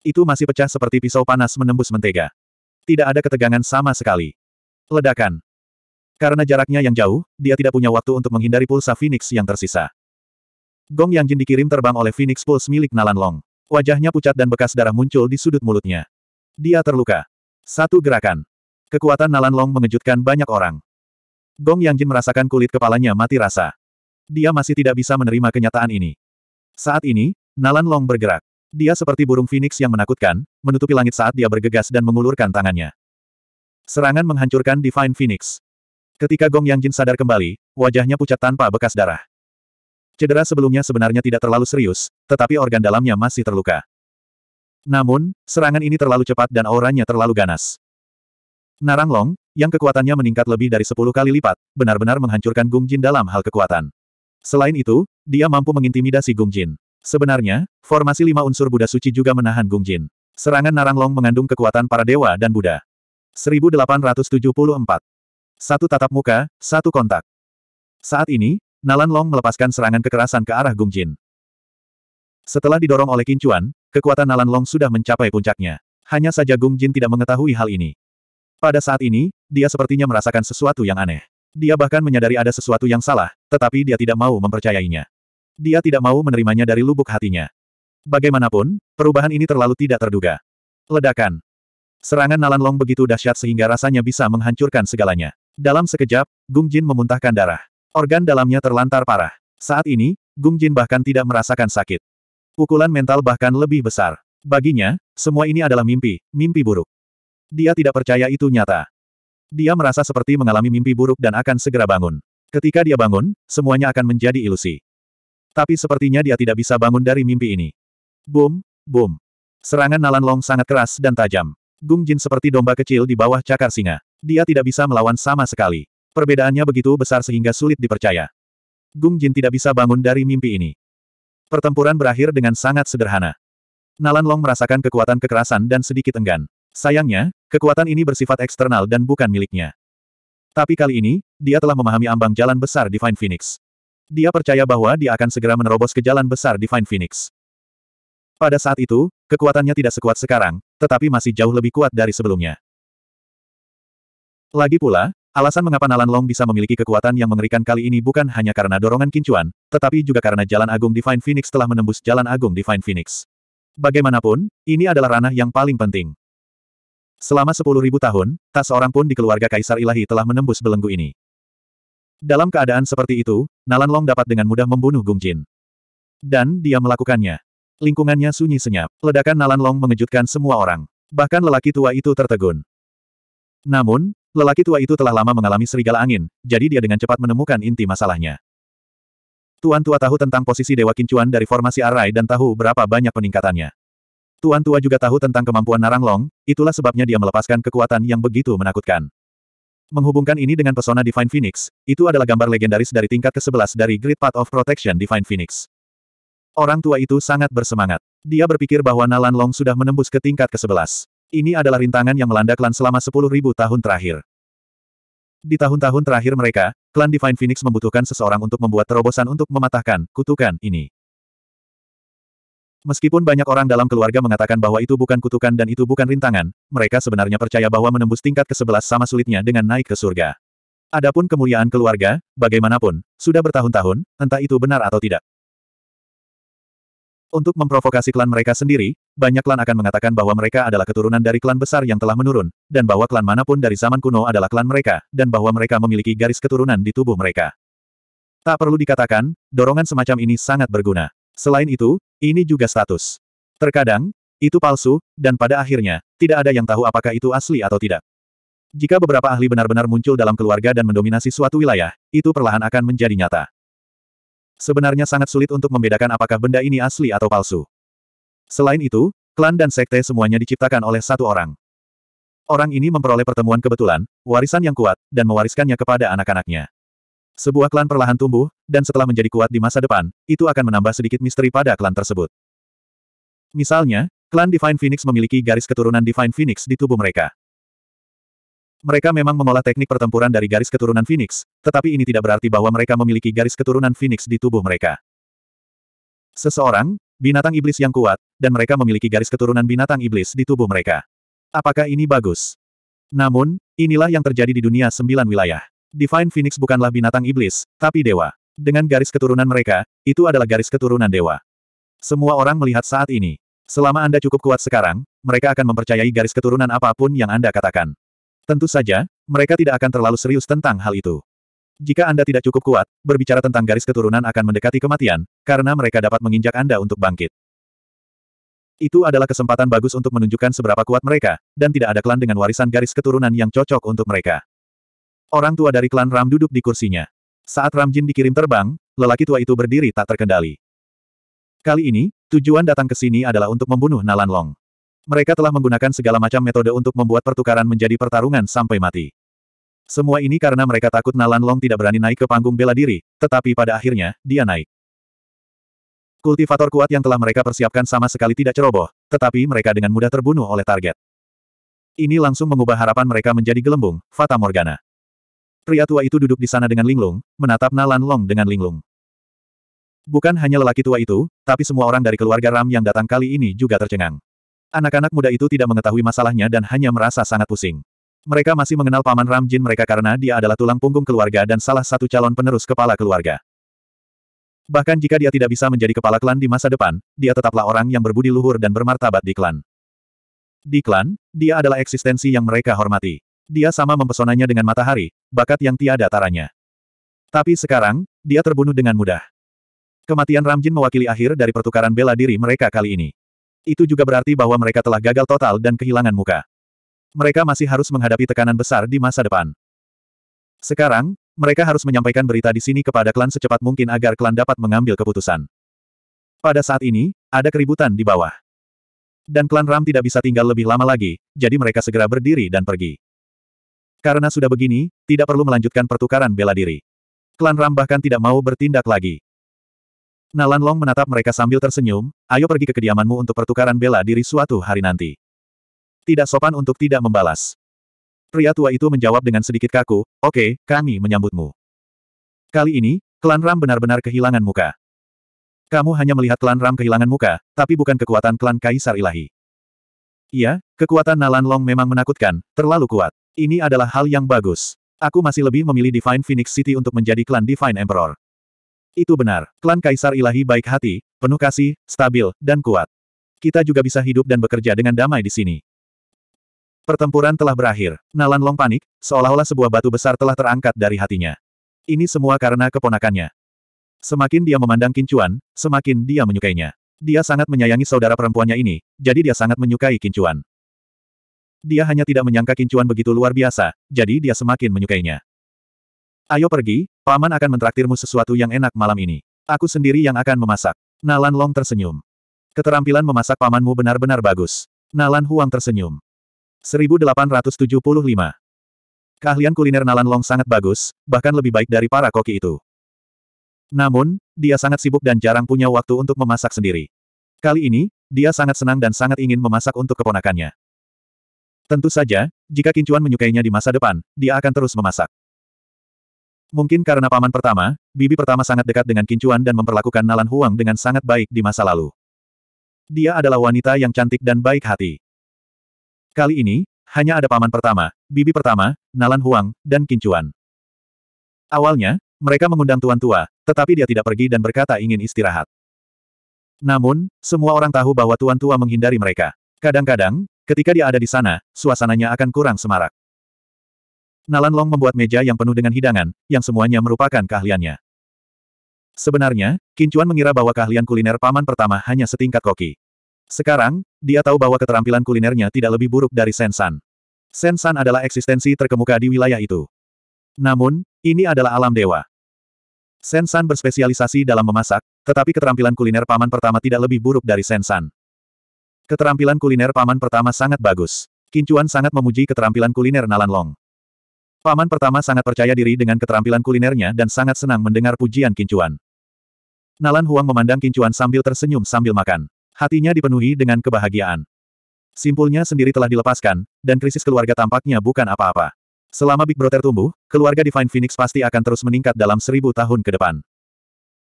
Itu masih pecah seperti pisau panas menembus mentega. Tidak ada ketegangan sama sekali. Ledakan. Karena jaraknya yang jauh, dia tidak punya waktu untuk menghindari pulsa Phoenix yang tersisa. Gong Yang Jin dikirim terbang oleh Phoenix Pulse milik Nalan Long. Wajahnya pucat dan bekas darah muncul di sudut mulutnya. Dia terluka. Satu gerakan. Kekuatan Nalan Long mengejutkan banyak orang. Gong Yang Jin merasakan kulit kepalanya mati rasa. Dia masih tidak bisa menerima kenyataan ini. Saat ini, Nalan Long bergerak. Dia seperti burung Phoenix yang menakutkan, menutupi langit saat dia bergegas dan mengulurkan tangannya. Serangan menghancurkan Divine Phoenix. Ketika Gong Yangjin sadar kembali, wajahnya pucat tanpa bekas darah. Cedera sebelumnya sebenarnya tidak terlalu serius, tetapi organ dalamnya masih terluka. Namun, serangan ini terlalu cepat dan auranya terlalu ganas. Narang Long, yang kekuatannya meningkat lebih dari 10 kali lipat, benar-benar menghancurkan Gong Jin dalam hal kekuatan. Selain itu, dia mampu mengintimidasi Gong Jin. Sebenarnya, formasi lima unsur Buddha suci juga menahan Gong Jin. Serangan Narang Long mengandung kekuatan para dewa dan Buddha. 1874 satu tatap muka, satu kontak. Saat ini, Nalan Long melepaskan serangan kekerasan ke arah Gung Jin. Setelah didorong oleh Kincuan, kekuatan Nalan Long sudah mencapai puncaknya. Hanya saja Gung Jin tidak mengetahui hal ini. Pada saat ini, dia sepertinya merasakan sesuatu yang aneh. Dia bahkan menyadari ada sesuatu yang salah, tetapi dia tidak mau mempercayainya. Dia tidak mau menerimanya dari lubuk hatinya. Bagaimanapun, perubahan ini terlalu tidak terduga. Ledakan. Serangan Nalan Long begitu dahsyat sehingga rasanya bisa menghancurkan segalanya. Dalam sekejap, Gung Jin memuntahkan darah. Organ dalamnya terlantar parah. Saat ini, Gung Jin bahkan tidak merasakan sakit. Pukulan mental bahkan lebih besar. Baginya, semua ini adalah mimpi, mimpi buruk. Dia tidak percaya itu nyata. Dia merasa seperti mengalami mimpi buruk dan akan segera bangun. Ketika dia bangun, semuanya akan menjadi ilusi. Tapi sepertinya dia tidak bisa bangun dari mimpi ini. Boom, boom. Serangan Nalan Long sangat keras dan tajam. Gung Jin seperti domba kecil di bawah cakar singa. Dia tidak bisa melawan sama sekali. Perbedaannya begitu besar sehingga sulit dipercaya. Gung Jin tidak bisa bangun dari mimpi ini. Pertempuran berakhir dengan sangat sederhana. Nalan Long merasakan kekuatan kekerasan dan sedikit enggan. Sayangnya, kekuatan ini bersifat eksternal dan bukan miliknya. Tapi kali ini, dia telah memahami ambang jalan besar Divine Phoenix. Dia percaya bahwa dia akan segera menerobos ke jalan besar Divine Phoenix. Pada saat itu, kekuatannya tidak sekuat sekarang, tetapi masih jauh lebih kuat dari sebelumnya. Lagi pula, alasan mengapa Nalan Long bisa memiliki kekuatan yang mengerikan kali ini bukan hanya karena dorongan kincuan, tetapi juga karena Jalan Agung Divine Phoenix telah menembus Jalan Agung Divine Phoenix. Bagaimanapun, ini adalah ranah yang paling penting. Selama 10.000 tahun, tak seorang pun di keluarga Kaisar Ilahi telah menembus belenggu ini. Dalam keadaan seperti itu, Nalan Long dapat dengan mudah membunuh Gung Jin. Dan dia melakukannya. Lingkungannya sunyi senyap. Ledakan Nalan Long mengejutkan semua orang. Bahkan lelaki tua itu tertegun. Namun, Lelaki tua itu telah lama mengalami serigala angin, jadi dia dengan cepat menemukan inti masalahnya. Tuan tua tahu tentang posisi Dewa Kincuan dari formasi Arai dan tahu berapa banyak peningkatannya. Tuan tua juga tahu tentang kemampuan Narang long. itulah sebabnya dia melepaskan kekuatan yang begitu menakutkan. Menghubungkan ini dengan pesona Divine Phoenix, itu adalah gambar legendaris dari tingkat ke-11 dari Great Path of Protection Divine Phoenix. Orang tua itu sangat bersemangat. Dia berpikir bahwa Nalan Long sudah menembus ke tingkat ke-11. Ini adalah rintangan yang melanda klan selama 10.000 tahun terakhir. Di tahun-tahun terakhir mereka, klan Divine Phoenix membutuhkan seseorang untuk membuat terobosan untuk mematahkan kutukan ini. Meskipun banyak orang dalam keluarga mengatakan bahwa itu bukan kutukan dan itu bukan rintangan, mereka sebenarnya percaya bahwa menembus tingkat ke-11 sama sulitnya dengan naik ke surga. Adapun kemuliaan keluarga, bagaimanapun, sudah bertahun-tahun, entah itu benar atau tidak. Untuk memprovokasi klan mereka sendiri, banyak klan akan mengatakan bahwa mereka adalah keturunan dari klan besar yang telah menurun, dan bahwa klan manapun dari zaman kuno adalah klan mereka, dan bahwa mereka memiliki garis keturunan di tubuh mereka. Tak perlu dikatakan, dorongan semacam ini sangat berguna. Selain itu, ini juga status. Terkadang, itu palsu, dan pada akhirnya, tidak ada yang tahu apakah itu asli atau tidak. Jika beberapa ahli benar-benar muncul dalam keluarga dan mendominasi suatu wilayah, itu perlahan akan menjadi nyata. Sebenarnya sangat sulit untuk membedakan apakah benda ini asli atau palsu. Selain itu, klan dan sekte semuanya diciptakan oleh satu orang. Orang ini memperoleh pertemuan kebetulan, warisan yang kuat, dan mewariskannya kepada anak-anaknya. Sebuah klan perlahan tumbuh, dan setelah menjadi kuat di masa depan, itu akan menambah sedikit misteri pada klan tersebut. Misalnya, klan Divine Phoenix memiliki garis keturunan Divine Phoenix di tubuh mereka. Mereka memang mengolah teknik pertempuran dari garis keturunan Phoenix, tetapi ini tidak berarti bahwa mereka memiliki garis keturunan Phoenix di tubuh mereka. Seseorang, binatang iblis yang kuat, dan mereka memiliki garis keturunan binatang iblis di tubuh mereka. Apakah ini bagus? Namun, inilah yang terjadi di dunia sembilan wilayah. Divine Phoenix bukanlah binatang iblis, tapi dewa. Dengan garis keturunan mereka, itu adalah garis keturunan dewa. Semua orang melihat saat ini. Selama Anda cukup kuat sekarang, mereka akan mempercayai garis keturunan apapun yang Anda katakan. Tentu saja, mereka tidak akan terlalu serius tentang hal itu. Jika Anda tidak cukup kuat, berbicara tentang garis keturunan akan mendekati kematian, karena mereka dapat menginjak Anda untuk bangkit. Itu adalah kesempatan bagus untuk menunjukkan seberapa kuat mereka, dan tidak ada klan dengan warisan garis keturunan yang cocok untuk mereka. Orang tua dari klan Ram duduk di kursinya. Saat Ramjin dikirim terbang, lelaki tua itu berdiri tak terkendali. Kali ini, tujuan datang ke sini adalah untuk membunuh Nalan Long. Mereka telah menggunakan segala macam metode untuk membuat pertukaran menjadi pertarungan sampai mati. Semua ini karena mereka takut Nalan Long tidak berani naik ke panggung bela diri, tetapi pada akhirnya, dia naik. Kultivator kuat yang telah mereka persiapkan sama sekali tidak ceroboh, tetapi mereka dengan mudah terbunuh oleh target. Ini langsung mengubah harapan mereka menjadi gelembung, Fata Morgana. Pria tua itu duduk di sana dengan linglung, menatap Nalan Long dengan linglung. Bukan hanya lelaki tua itu, tapi semua orang dari keluarga Ram yang datang kali ini juga tercengang. Anak-anak muda itu tidak mengetahui masalahnya dan hanya merasa sangat pusing. Mereka masih mengenal paman Ramjin mereka karena dia adalah tulang punggung keluarga dan salah satu calon penerus kepala keluarga. Bahkan jika dia tidak bisa menjadi kepala klan di masa depan, dia tetaplah orang yang berbudi luhur dan bermartabat di klan. Di klan, dia adalah eksistensi yang mereka hormati. Dia sama mempesonanya dengan matahari, bakat yang tiada taranya. Tapi sekarang, dia terbunuh dengan mudah. Kematian Ramjin mewakili akhir dari pertukaran bela diri mereka kali ini. Itu juga berarti bahwa mereka telah gagal total dan kehilangan muka. Mereka masih harus menghadapi tekanan besar di masa depan. Sekarang, mereka harus menyampaikan berita di sini kepada klan secepat mungkin agar klan dapat mengambil keputusan. Pada saat ini, ada keributan di bawah. Dan klan Ram tidak bisa tinggal lebih lama lagi, jadi mereka segera berdiri dan pergi. Karena sudah begini, tidak perlu melanjutkan pertukaran bela diri. Klan Ram bahkan tidak mau bertindak lagi. Nalan Long menatap mereka sambil tersenyum, ayo pergi ke kediamanmu untuk pertukaran bela diri suatu hari nanti. Tidak sopan untuk tidak membalas. Pria tua itu menjawab dengan sedikit kaku, oke, okay, kami menyambutmu. Kali ini, klan Ram benar-benar kehilangan muka. Kamu hanya melihat klan Ram kehilangan muka, tapi bukan kekuatan klan Kaisar Ilahi. Iya, kekuatan Nalan Long memang menakutkan, terlalu kuat. Ini adalah hal yang bagus. Aku masih lebih memilih Divine Phoenix City untuk menjadi klan Divine Emperor. Itu benar, klan Kaisar Ilahi baik hati, penuh kasih, stabil, dan kuat. Kita juga bisa hidup dan bekerja dengan damai di sini. Pertempuran telah berakhir. Nalan Long panik, seolah-olah sebuah batu besar telah terangkat dari hatinya. Ini semua karena keponakannya. Semakin dia memandang Kincuan, semakin dia menyukainya. Dia sangat menyayangi saudara perempuannya ini, jadi dia sangat menyukai Kincuan. Dia hanya tidak menyangka Kincuan begitu luar biasa, jadi dia semakin menyukainya. Ayo pergi, Paman akan mentraktirmu sesuatu yang enak malam ini. Aku sendiri yang akan memasak. Nalan Long tersenyum. Keterampilan memasak pamanmu benar-benar bagus. Nalan Huang tersenyum. 1875. Keahlian kuliner Nalan Long sangat bagus, bahkan lebih baik dari para koki itu. Namun, dia sangat sibuk dan jarang punya waktu untuk memasak sendiri. Kali ini, dia sangat senang dan sangat ingin memasak untuk keponakannya. Tentu saja, jika Kincuan menyukainya di masa depan, dia akan terus memasak. Mungkin karena paman pertama, bibi pertama sangat dekat dengan Kincuan dan memperlakukan Nalan Huang dengan sangat baik di masa lalu. Dia adalah wanita yang cantik dan baik hati. Kali ini, hanya ada paman pertama, bibi pertama, Nalan Huang, dan Kincuan. Awalnya, mereka mengundang tuan tua, tetapi dia tidak pergi dan berkata ingin istirahat. Namun, semua orang tahu bahwa tuan tua menghindari mereka. Kadang-kadang, ketika dia ada di sana, suasananya akan kurang semarak. Nalan Long membuat meja yang penuh dengan hidangan, yang semuanya merupakan keahliannya. Sebenarnya, Kincuan mengira bahwa keahlian kuliner paman pertama hanya setingkat koki. Sekarang, dia tahu bahwa keterampilan kulinernya tidak lebih buruk dari Sensan. Sensan adalah eksistensi terkemuka di wilayah itu. Namun, ini adalah alam dewa. Sensan berspesialisasi dalam memasak, tetapi keterampilan kuliner paman pertama tidak lebih buruk dari Sensan. Keterampilan kuliner paman pertama sangat bagus. Kincuan sangat memuji keterampilan kuliner Nalan Long. Paman pertama sangat percaya diri dengan keterampilan kulinernya dan sangat senang mendengar pujian Kincuan. Nalan Huang memandang Kincuan sambil tersenyum sambil makan. Hatinya dipenuhi dengan kebahagiaan. Simpulnya sendiri telah dilepaskan, dan krisis keluarga tampaknya bukan apa-apa. Selama Big Brother tumbuh, keluarga Divine Phoenix pasti akan terus meningkat dalam seribu tahun ke depan.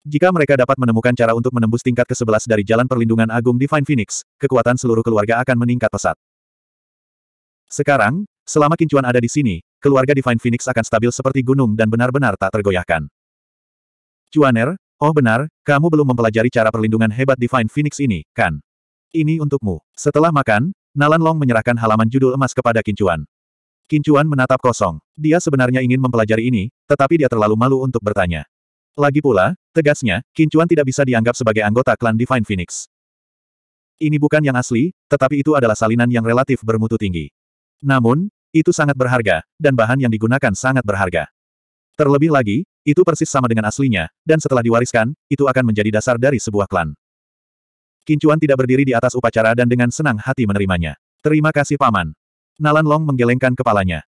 Jika mereka dapat menemukan cara untuk menembus tingkat ke-11 dari Jalan Perlindungan Agung Divine Phoenix, kekuatan seluruh keluarga akan meningkat pesat. Sekarang, selama Kincuan ada di sini, keluarga Divine Phoenix akan stabil seperti gunung dan benar-benar tak tergoyahkan. Cuaner, oh benar, kamu belum mempelajari cara perlindungan hebat Divine Phoenix ini, kan? Ini untukmu. Setelah makan, Nalan Long menyerahkan halaman judul emas kepada Kincuan. Kincuan menatap kosong. Dia sebenarnya ingin mempelajari ini, tetapi dia terlalu malu untuk bertanya. Lagi pula, tegasnya, Kincuan tidak bisa dianggap sebagai anggota klan Divine Phoenix. Ini bukan yang asli, tetapi itu adalah salinan yang relatif bermutu tinggi. Namun, itu sangat berharga, dan bahan yang digunakan sangat berharga. Terlebih lagi, itu persis sama dengan aslinya, dan setelah diwariskan, itu akan menjadi dasar dari sebuah klan. Kincuan tidak berdiri di atas upacara dan dengan senang hati menerimanya. Terima kasih paman. Nalan Long menggelengkan kepalanya.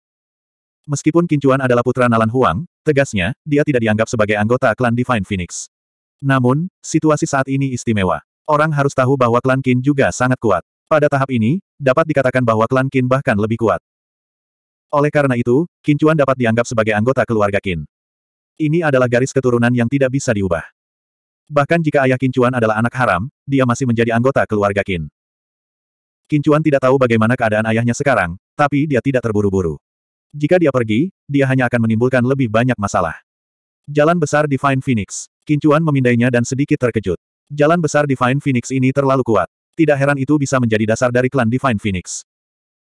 Meskipun Kincuan adalah putra Nalan Huang, tegasnya, dia tidak dianggap sebagai anggota klan Divine Phoenix. Namun, situasi saat ini istimewa. Orang harus tahu bahwa klan Qin juga sangat kuat. Pada tahap ini, dapat dikatakan bahwa klan Qin bahkan lebih kuat. Oleh karena itu, Kincuan dapat dianggap sebagai anggota keluarga Kin. Ini adalah garis keturunan yang tidak bisa diubah. Bahkan jika ayah Kincuan adalah anak haram, dia masih menjadi anggota keluarga Kin. Kincuan tidak tahu bagaimana keadaan ayahnya sekarang, tapi dia tidak terburu-buru. Jika dia pergi, dia hanya akan menimbulkan lebih banyak masalah. Jalan besar Divine Phoenix. Kincuan memindainya dan sedikit terkejut. Jalan besar Divine Phoenix ini terlalu kuat. Tidak heran itu bisa menjadi dasar dari klan Divine Phoenix.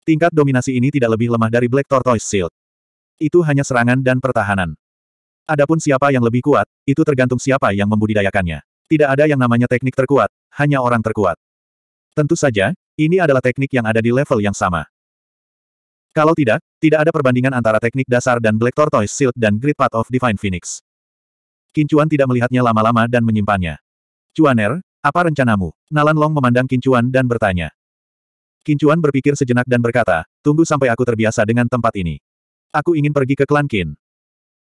Tingkat dominasi ini tidak lebih lemah dari Black Tortoise Shield. Itu hanya serangan dan pertahanan. Adapun siapa yang lebih kuat, itu tergantung siapa yang membudidayakannya. Tidak ada yang namanya teknik terkuat, hanya orang terkuat. Tentu saja, ini adalah teknik yang ada di level yang sama. Kalau tidak, tidak ada perbandingan antara teknik dasar dan Black Tortoise Shield dan Great Path of Divine Phoenix. Kincuan tidak melihatnya lama-lama dan menyimpannya. Cuaner, apa rencanamu? Nalan Long memandang Kincuan dan bertanya. Kincuan berpikir sejenak dan berkata, tunggu sampai aku terbiasa dengan tempat ini. Aku ingin pergi ke klan Qin.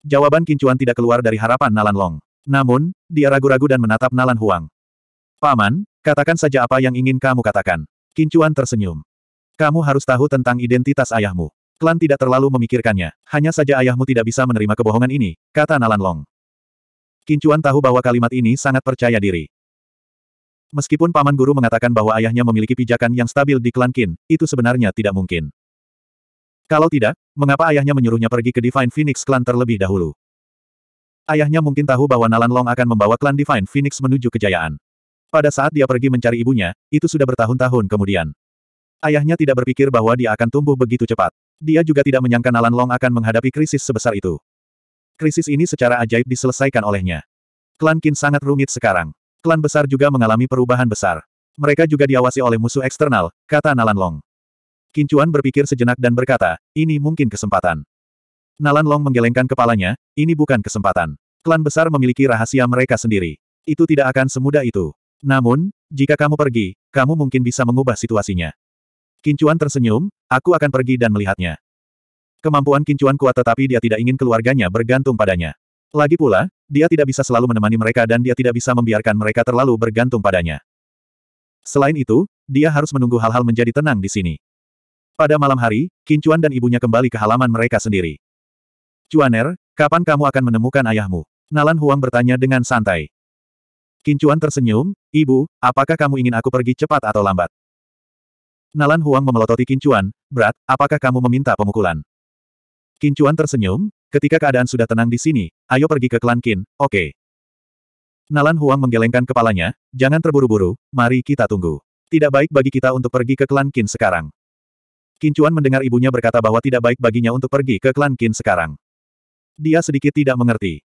Jawaban Kincuan tidak keluar dari harapan Nalan Long. Namun, dia ragu-ragu dan menatap Nalan Huang. Paman, katakan saja apa yang ingin kamu katakan. Kincuan tersenyum. Kamu harus tahu tentang identitas ayahmu. Klan tidak terlalu memikirkannya, hanya saja ayahmu tidak bisa menerima kebohongan ini, kata Nalan Long. Kincuan tahu bahwa kalimat ini sangat percaya diri. Meskipun Paman Guru mengatakan bahwa ayahnya memiliki pijakan yang stabil di klan Qin, itu sebenarnya tidak mungkin. Kalau tidak, mengapa ayahnya menyuruhnya pergi ke Divine Phoenix Clan terlebih dahulu? Ayahnya mungkin tahu bahwa Nalan Long akan membawa klan Divine Phoenix menuju kejayaan. Pada saat dia pergi mencari ibunya, itu sudah bertahun-tahun kemudian. Ayahnya tidak berpikir bahwa dia akan tumbuh begitu cepat. Dia juga tidak menyangka Nalan Long akan menghadapi krisis sebesar itu. Krisis ini secara ajaib diselesaikan olehnya. Klan Qin sangat rumit sekarang klan besar juga mengalami perubahan besar. Mereka juga diawasi oleh musuh eksternal, kata Nalan Long. Kincuan berpikir sejenak dan berkata, ini mungkin kesempatan. Nalan Long menggelengkan kepalanya, ini bukan kesempatan. Klan besar memiliki rahasia mereka sendiri. Itu tidak akan semudah itu. Namun, jika kamu pergi, kamu mungkin bisa mengubah situasinya. Kincuan tersenyum, aku akan pergi dan melihatnya. Kemampuan Kincuan kuat tetapi dia tidak ingin keluarganya bergantung padanya. Lagi pula, dia tidak bisa selalu menemani mereka dan dia tidak bisa membiarkan mereka terlalu bergantung padanya. Selain itu, dia harus menunggu hal-hal menjadi tenang di sini. Pada malam hari, Kincuan dan ibunya kembali ke halaman mereka sendiri. Cuaner, kapan kamu akan menemukan ayahmu? Nalan Huang bertanya dengan santai. Kincuan tersenyum, Ibu, apakah kamu ingin aku pergi cepat atau lambat? Nalan Huang memelototi Kincuan, berat, apakah kamu meminta pemukulan? Kincuan tersenyum, Ketika keadaan sudah tenang di sini, ayo pergi ke klan Qin, oke. Okay. Nalan Huang menggelengkan kepalanya, jangan terburu-buru, mari kita tunggu. Tidak baik bagi kita untuk pergi ke klan Qin sekarang. Qin Chuan mendengar ibunya berkata bahwa tidak baik baginya untuk pergi ke klan Qin sekarang. Dia sedikit tidak mengerti.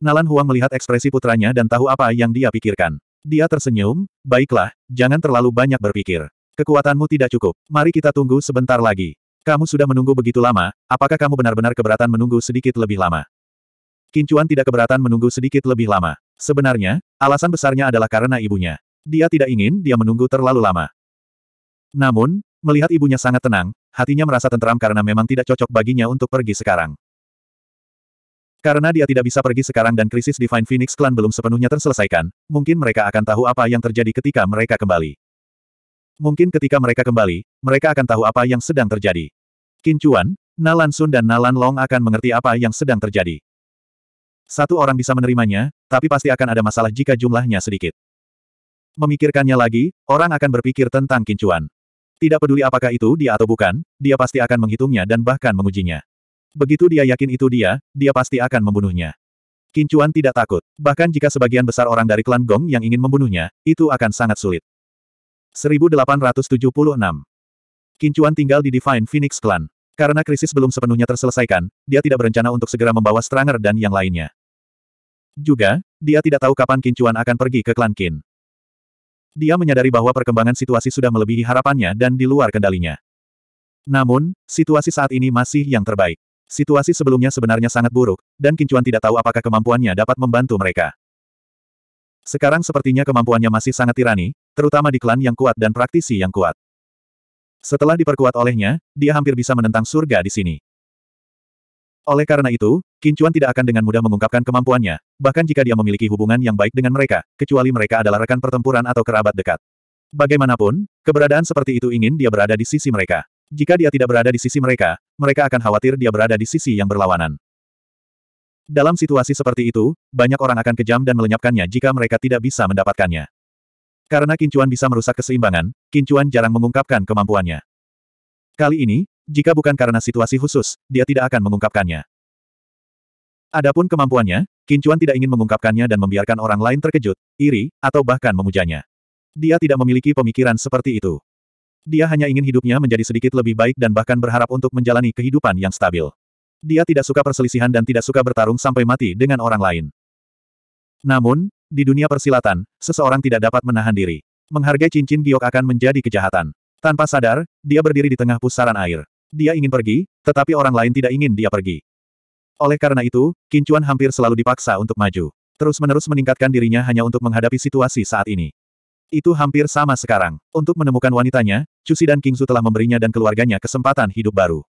Nalan Huang melihat ekspresi putranya dan tahu apa yang dia pikirkan. Dia tersenyum, baiklah, jangan terlalu banyak berpikir. Kekuatanmu tidak cukup, mari kita tunggu sebentar lagi. Kamu sudah menunggu begitu lama, apakah kamu benar-benar keberatan menunggu sedikit lebih lama? Kincuan tidak keberatan menunggu sedikit lebih lama. Sebenarnya, alasan besarnya adalah karena ibunya. Dia tidak ingin dia menunggu terlalu lama. Namun, melihat ibunya sangat tenang, hatinya merasa tenteram karena memang tidak cocok baginya untuk pergi sekarang. Karena dia tidak bisa pergi sekarang dan krisis Divine Phoenix Clan belum sepenuhnya terselesaikan, mungkin mereka akan tahu apa yang terjadi ketika mereka kembali. Mungkin ketika mereka kembali, mereka akan tahu apa yang sedang terjadi. Kincuan, Chuan, Nalan Sun dan Nalan Long akan mengerti apa yang sedang terjadi. Satu orang bisa menerimanya, tapi pasti akan ada masalah jika jumlahnya sedikit. Memikirkannya lagi, orang akan berpikir tentang kincuan. Tidak peduli apakah itu dia atau bukan, dia pasti akan menghitungnya dan bahkan mengujinya. Begitu dia yakin itu dia, dia pasti akan membunuhnya. Kincuan tidak takut. Bahkan jika sebagian besar orang dari klan Gong yang ingin membunuhnya, itu akan sangat sulit. 1876. Kincuan tinggal di Divine Phoenix Clan. Karena krisis belum sepenuhnya terselesaikan, dia tidak berencana untuk segera membawa Stranger dan yang lainnya. Juga, dia tidak tahu kapan Kincuan akan pergi ke klan Kin. Dia menyadari bahwa perkembangan situasi sudah melebihi harapannya dan di luar kendalinya. Namun, situasi saat ini masih yang terbaik. Situasi sebelumnya sebenarnya sangat buruk, dan Kincuan tidak tahu apakah kemampuannya dapat membantu mereka. Sekarang sepertinya kemampuannya masih sangat tirani, terutama di klan yang kuat dan praktisi yang kuat. Setelah diperkuat olehnya, dia hampir bisa menentang surga di sini. Oleh karena itu, Kincuan tidak akan dengan mudah mengungkapkan kemampuannya, bahkan jika dia memiliki hubungan yang baik dengan mereka, kecuali mereka adalah rekan pertempuran atau kerabat dekat. Bagaimanapun, keberadaan seperti itu ingin dia berada di sisi mereka. Jika dia tidak berada di sisi mereka, mereka akan khawatir dia berada di sisi yang berlawanan. Dalam situasi seperti itu, banyak orang akan kejam dan melenyapkannya jika mereka tidak bisa mendapatkannya. Karena kincuan bisa merusak keseimbangan, kincuan jarang mengungkapkan kemampuannya. Kali ini, jika bukan karena situasi khusus, dia tidak akan mengungkapkannya. Adapun kemampuannya, kincuan tidak ingin mengungkapkannya dan membiarkan orang lain terkejut, iri, atau bahkan memujanya. Dia tidak memiliki pemikiran seperti itu. Dia hanya ingin hidupnya menjadi sedikit lebih baik dan bahkan berharap untuk menjalani kehidupan yang stabil. Dia tidak suka perselisihan dan tidak suka bertarung sampai mati dengan orang lain. Namun, di dunia persilatan, seseorang tidak dapat menahan diri. Menghargai cincin giok akan menjadi kejahatan. Tanpa sadar, dia berdiri di tengah pusaran air. Dia ingin pergi, tetapi orang lain tidak ingin dia pergi. Oleh karena itu, Kincuan hampir selalu dipaksa untuk maju. Terus-menerus meningkatkan dirinya hanya untuk menghadapi situasi saat ini. Itu hampir sama sekarang. Untuk menemukan wanitanya, Cusi dan Kingsu telah memberinya dan keluarganya kesempatan hidup baru.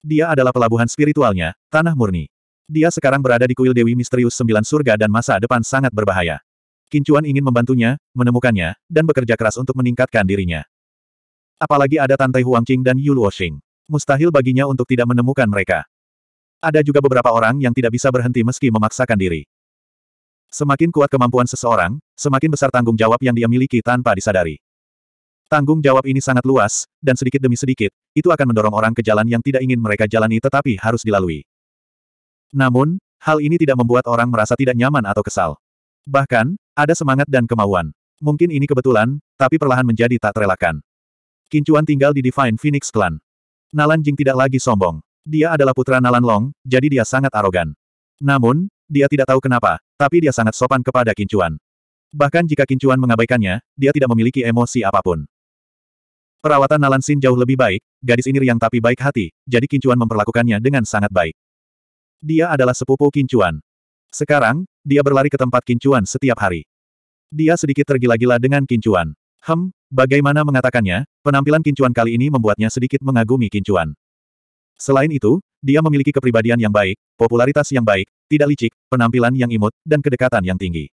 Dia adalah pelabuhan spiritualnya, Tanah Murni. Dia sekarang berada di kuil Dewi Misterius Sembilan Surga dan masa depan sangat berbahaya. Kincuan ingin membantunya, menemukannya, dan bekerja keras untuk meningkatkan dirinya. Apalagi ada Tante Qing dan Yu Luoxing. Mustahil baginya untuk tidak menemukan mereka. Ada juga beberapa orang yang tidak bisa berhenti meski memaksakan diri. Semakin kuat kemampuan seseorang, semakin besar tanggung jawab yang dia miliki tanpa disadari. Tanggung jawab ini sangat luas, dan sedikit demi sedikit, itu akan mendorong orang ke jalan yang tidak ingin mereka jalani tetapi harus dilalui. Namun, hal ini tidak membuat orang merasa tidak nyaman atau kesal. Bahkan, ada semangat dan kemauan. Mungkin ini kebetulan, tapi perlahan menjadi tak terelakkan. Kincuan tinggal di Divine Phoenix Clan. Nalan Jing tidak lagi sombong. Dia adalah putra Nalan Long, jadi dia sangat arogan. Namun, dia tidak tahu kenapa, tapi dia sangat sopan kepada Kincuan. Bahkan jika Kincuan mengabaikannya, dia tidak memiliki emosi apapun. Perawatan Nalan Sin jauh lebih baik, gadis ini riang tapi baik hati, jadi Kincuan memperlakukannya dengan sangat baik. Dia adalah sepupu Kincuan. Sekarang, dia berlari ke tempat Kincuan setiap hari. Dia sedikit tergila-gila dengan Kincuan. Hem, bagaimana mengatakannya, penampilan Kincuan kali ini membuatnya sedikit mengagumi Kincuan. Selain itu, dia memiliki kepribadian yang baik, popularitas yang baik, tidak licik, penampilan yang imut, dan kedekatan yang tinggi.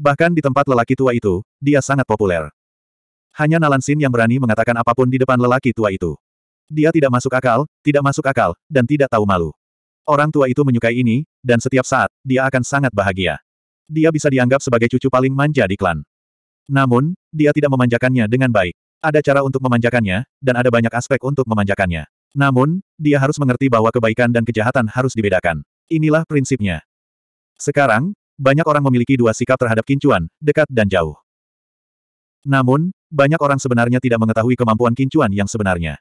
Bahkan di tempat lelaki tua itu, dia sangat populer. Hanya Nalan Sin yang berani mengatakan apapun di depan lelaki tua itu. Dia tidak masuk akal, tidak masuk akal, dan tidak tahu malu. Orang tua itu menyukai ini, dan setiap saat, dia akan sangat bahagia. Dia bisa dianggap sebagai cucu paling manja di klan. Namun, dia tidak memanjakannya dengan baik. Ada cara untuk memanjakannya, dan ada banyak aspek untuk memanjakannya. Namun, dia harus mengerti bahwa kebaikan dan kejahatan harus dibedakan. Inilah prinsipnya. Sekarang, banyak orang memiliki dua sikap terhadap kincuan, dekat dan jauh. Namun, banyak orang sebenarnya tidak mengetahui kemampuan Kincuan yang sebenarnya.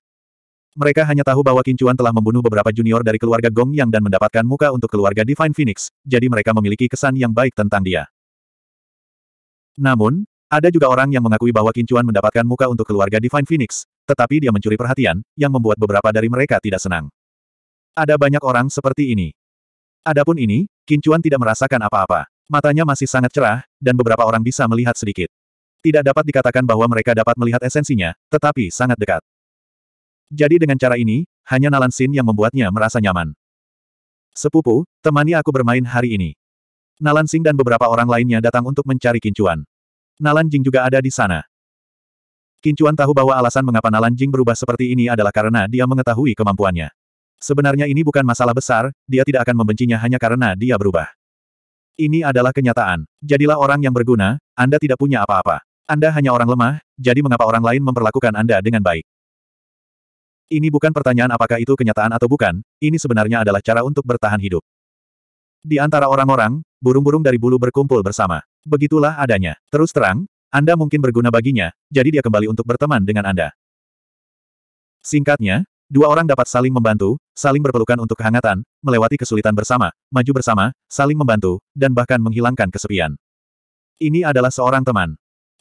Mereka hanya tahu bahwa Kincuan telah membunuh beberapa junior dari keluarga Gong Yang dan mendapatkan muka untuk keluarga Divine Phoenix, jadi mereka memiliki kesan yang baik tentang dia. Namun, ada juga orang yang mengakui bahwa Kincuan mendapatkan muka untuk keluarga Divine Phoenix, tetapi dia mencuri perhatian, yang membuat beberapa dari mereka tidak senang. Ada banyak orang seperti ini. Adapun ini, Kincuan tidak merasakan apa-apa. Matanya masih sangat cerah, dan beberapa orang bisa melihat sedikit. Tidak dapat dikatakan bahwa mereka dapat melihat esensinya, tetapi sangat dekat. Jadi dengan cara ini, hanya Nalan Sin yang membuatnya merasa nyaman. Sepupu, temani aku bermain hari ini. Nalan Xin dan beberapa orang lainnya datang untuk mencari Kincuan. Nalan Jing juga ada di sana. Kincuan tahu bahwa alasan mengapa Nalan Jing berubah seperti ini adalah karena dia mengetahui kemampuannya. Sebenarnya ini bukan masalah besar, dia tidak akan membencinya hanya karena dia berubah. Ini adalah kenyataan. Jadilah orang yang berguna, Anda tidak punya apa-apa. Anda hanya orang lemah, jadi mengapa orang lain memperlakukan Anda dengan baik? Ini bukan pertanyaan apakah itu kenyataan atau bukan, ini sebenarnya adalah cara untuk bertahan hidup. Di antara orang-orang, burung-burung dari bulu berkumpul bersama. Begitulah adanya. Terus terang, Anda mungkin berguna baginya, jadi dia kembali untuk berteman dengan Anda. Singkatnya, dua orang dapat saling membantu, saling berpelukan untuk kehangatan, melewati kesulitan bersama, maju bersama, saling membantu, dan bahkan menghilangkan kesepian. Ini adalah seorang teman.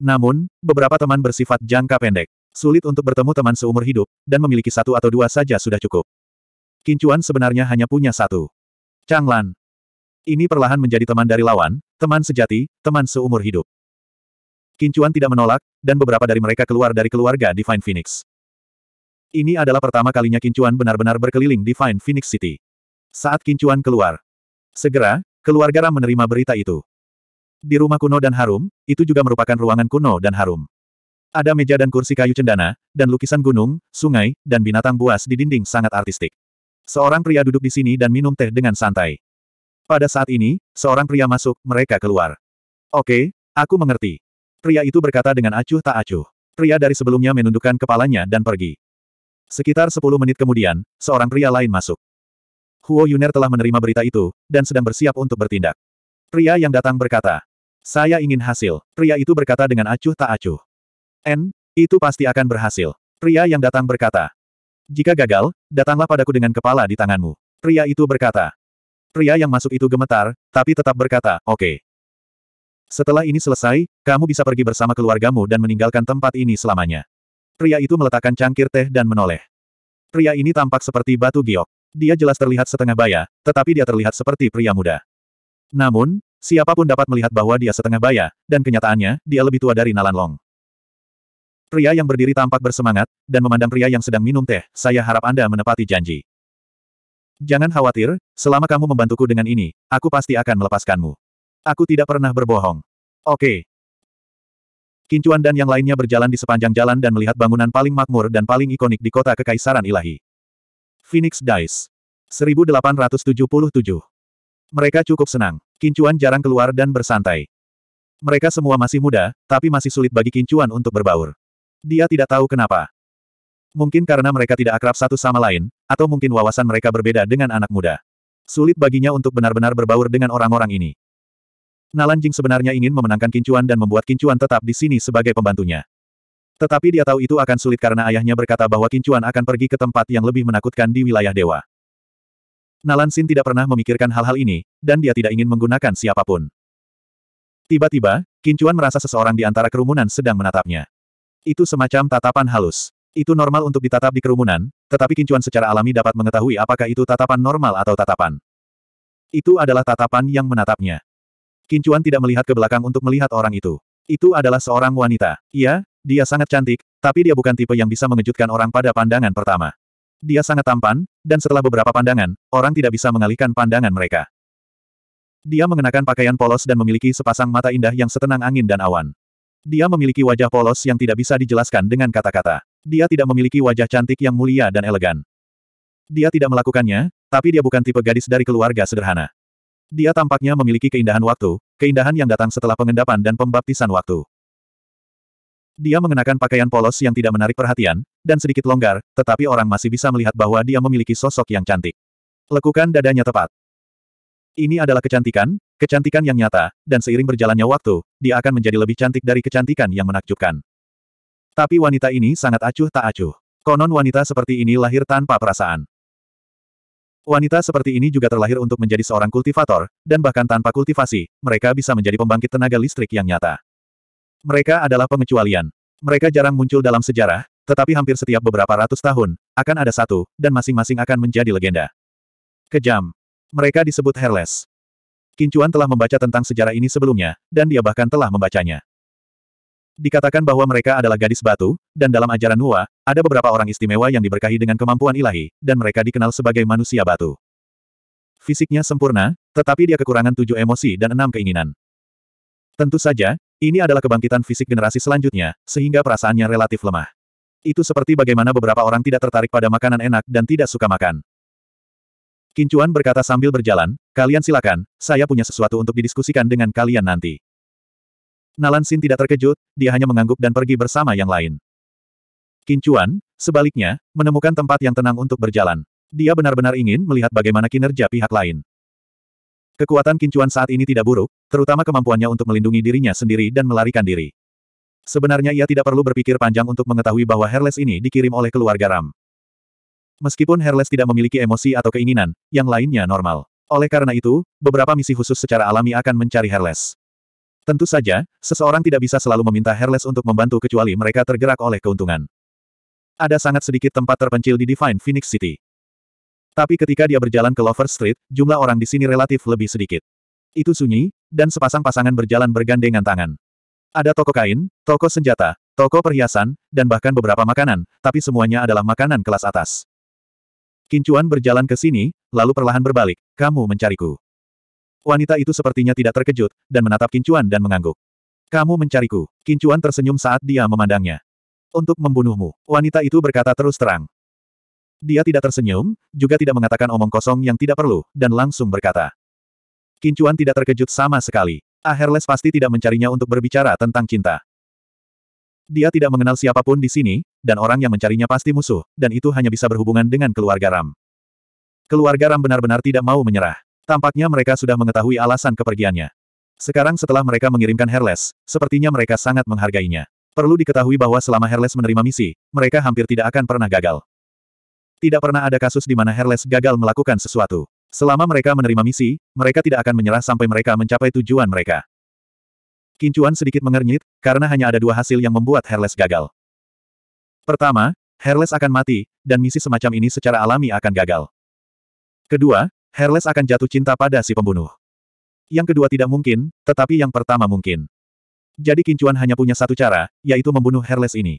Namun, beberapa teman bersifat jangka pendek. Sulit untuk bertemu teman seumur hidup, dan memiliki satu atau dua saja sudah cukup. Kincuan sebenarnya hanya punya satu. Changlan. Ini perlahan menjadi teman dari lawan, teman sejati, teman seumur hidup. Kincuan tidak menolak, dan beberapa dari mereka keluar dari keluarga Divine Phoenix. Ini adalah pertama kalinya Kincuan benar-benar berkeliling Divine Phoenix City. Saat Kincuan keluar, segera, keluarga Ram menerima berita itu. Di rumah kuno dan harum, itu juga merupakan ruangan kuno dan harum. Ada meja dan kursi kayu cendana, dan lukisan gunung, sungai, dan binatang buas di dinding sangat artistik. Seorang pria duduk di sini dan minum teh dengan santai. Pada saat ini, seorang pria masuk, mereka keluar. Oke, aku mengerti. Pria itu berkata dengan acuh tak acuh. Pria dari sebelumnya menundukkan kepalanya dan pergi. Sekitar 10 menit kemudian, seorang pria lain masuk. Huo Yuner telah menerima berita itu, dan sedang bersiap untuk bertindak. Pria yang datang berkata, saya ingin hasil. Pria itu berkata dengan acuh tak acuh. N, itu pasti akan berhasil. Pria yang datang berkata, jika gagal, datanglah padaku dengan kepala di tanganmu. Pria itu berkata. Pria yang masuk itu gemetar, tapi tetap berkata, oke. Okay. Setelah ini selesai, kamu bisa pergi bersama keluargamu dan meninggalkan tempat ini selamanya. Pria itu meletakkan cangkir teh dan menoleh. Pria ini tampak seperti batu giok. Dia jelas terlihat setengah baya, tetapi dia terlihat seperti pria muda. Namun, siapapun dapat melihat bahwa dia setengah baya, dan kenyataannya, dia lebih tua dari Nalan Long. Pria yang berdiri tampak bersemangat, dan memandang pria yang sedang minum teh, saya harap Anda menepati janji. Jangan khawatir, selama kamu membantuku dengan ini, aku pasti akan melepaskanmu. Aku tidak pernah berbohong. Oke. Kincuan dan yang lainnya berjalan di sepanjang jalan dan melihat bangunan paling makmur dan paling ikonik di kota Kekaisaran Ilahi. Phoenix Dice. 1877. Mereka cukup senang. Kincuan jarang keluar dan bersantai. Mereka semua masih muda, tapi masih sulit bagi Kincuan untuk berbaur. Dia tidak tahu kenapa. Mungkin karena mereka tidak akrab satu sama lain, atau mungkin wawasan mereka berbeda dengan anak muda. Sulit baginya untuk benar-benar berbaur dengan orang-orang ini. Nalan Jing sebenarnya ingin memenangkan Kincuan dan membuat Kincuan tetap di sini sebagai pembantunya. Tetapi dia tahu itu akan sulit karena ayahnya berkata bahwa Kincuan akan pergi ke tempat yang lebih menakutkan di wilayah dewa. Nalan Sin tidak pernah memikirkan hal-hal ini, dan dia tidak ingin menggunakan siapapun. Tiba-tiba, Kincuan merasa seseorang di antara kerumunan sedang menatapnya. Itu semacam tatapan halus. Itu normal untuk ditatap di kerumunan, tetapi Kincuan secara alami dapat mengetahui apakah itu tatapan normal atau tatapan. Itu adalah tatapan yang menatapnya. Kincuan tidak melihat ke belakang untuk melihat orang itu. Itu adalah seorang wanita. Iya, dia sangat cantik, tapi dia bukan tipe yang bisa mengejutkan orang pada pandangan pertama. Dia sangat tampan, dan setelah beberapa pandangan, orang tidak bisa mengalihkan pandangan mereka. Dia mengenakan pakaian polos dan memiliki sepasang mata indah yang setenang angin dan awan. Dia memiliki wajah polos yang tidak bisa dijelaskan dengan kata-kata. Dia tidak memiliki wajah cantik yang mulia dan elegan. Dia tidak melakukannya, tapi dia bukan tipe gadis dari keluarga sederhana. Dia tampaknya memiliki keindahan waktu, keindahan yang datang setelah pengendapan dan pembaptisan waktu. Dia mengenakan pakaian polos yang tidak menarik perhatian, dan sedikit longgar, tetapi orang masih bisa melihat bahwa dia memiliki sosok yang cantik. Lekukan dadanya tepat. Ini adalah kecantikan, kecantikan yang nyata, dan seiring berjalannya waktu, dia akan menjadi lebih cantik dari kecantikan yang menakjubkan. Tapi wanita ini sangat acuh tak acuh. Konon wanita seperti ini lahir tanpa perasaan. Wanita seperti ini juga terlahir untuk menjadi seorang kultivator, dan bahkan tanpa kultivasi, mereka bisa menjadi pembangkit tenaga listrik yang nyata. Mereka adalah pengecualian. Mereka jarang muncul dalam sejarah, tetapi hampir setiap beberapa ratus tahun, akan ada satu, dan masing-masing akan menjadi legenda. Kejam. Mereka disebut hairless. Kincuan telah membaca tentang sejarah ini sebelumnya, dan dia bahkan telah membacanya. Dikatakan bahwa mereka adalah gadis batu, dan dalam ajaran Hua, ada beberapa orang istimewa yang diberkahi dengan kemampuan ilahi, dan mereka dikenal sebagai manusia batu. Fisiknya sempurna, tetapi dia kekurangan tujuh emosi dan enam keinginan. Tentu saja, ini adalah kebangkitan fisik generasi selanjutnya, sehingga perasaannya relatif lemah. Itu seperti bagaimana beberapa orang tidak tertarik pada makanan enak dan tidak suka makan. Kincuan berkata sambil berjalan, kalian silakan, saya punya sesuatu untuk didiskusikan dengan kalian nanti. Nalan Sin tidak terkejut, dia hanya mengangguk dan pergi bersama yang lain. Kincuan, sebaliknya, menemukan tempat yang tenang untuk berjalan. Dia benar-benar ingin melihat bagaimana kinerja pihak lain. Kekuatan kincuan saat ini tidak buruk, terutama kemampuannya untuk melindungi dirinya sendiri dan melarikan diri. Sebenarnya ia tidak perlu berpikir panjang untuk mengetahui bahwa Herles ini dikirim oleh keluarga Ram. Meskipun Herles tidak memiliki emosi atau keinginan, yang lainnya normal. Oleh karena itu, beberapa misi khusus secara alami akan mencari Herles. Tentu saja, seseorang tidak bisa selalu meminta Herles untuk membantu kecuali mereka tergerak oleh keuntungan. Ada sangat sedikit tempat terpencil di Divine Phoenix City. Tapi ketika dia berjalan ke Lover Street, jumlah orang di sini relatif lebih sedikit. Itu sunyi, dan sepasang pasangan berjalan bergandengan tangan. Ada toko kain, toko senjata, toko perhiasan, dan bahkan beberapa makanan, tapi semuanya adalah makanan kelas atas. Kincuan berjalan ke sini, lalu perlahan berbalik, kamu mencariku. Wanita itu sepertinya tidak terkejut, dan menatap Kincuan dan mengangguk. Kamu mencariku. Kincuan tersenyum saat dia memandangnya. Untuk membunuhmu, wanita itu berkata terus terang. Dia tidak tersenyum, juga tidak mengatakan omong kosong yang tidak perlu, dan langsung berkata. Kincuan tidak terkejut sama sekali. Aherles ah, pasti tidak mencarinya untuk berbicara tentang cinta. Dia tidak mengenal siapapun di sini, dan orang yang mencarinya pasti musuh, dan itu hanya bisa berhubungan dengan keluarga Ram. Keluarga Ram benar-benar tidak mau menyerah. Tampaknya mereka sudah mengetahui alasan kepergiannya. Sekarang setelah mereka mengirimkan Herles, sepertinya mereka sangat menghargainya. Perlu diketahui bahwa selama Herles menerima misi, mereka hampir tidak akan pernah gagal. Tidak pernah ada kasus di mana Herles gagal melakukan sesuatu. Selama mereka menerima misi, mereka tidak akan menyerah sampai mereka mencapai tujuan mereka. Kincuan sedikit mengernyit, karena hanya ada dua hasil yang membuat Herles gagal. Pertama, Herles akan mati, dan misi semacam ini secara alami akan gagal. Kedua, Herles akan jatuh cinta pada si pembunuh. Yang kedua tidak mungkin, tetapi yang pertama mungkin. Jadi Kincuan hanya punya satu cara, yaitu membunuh Herles ini.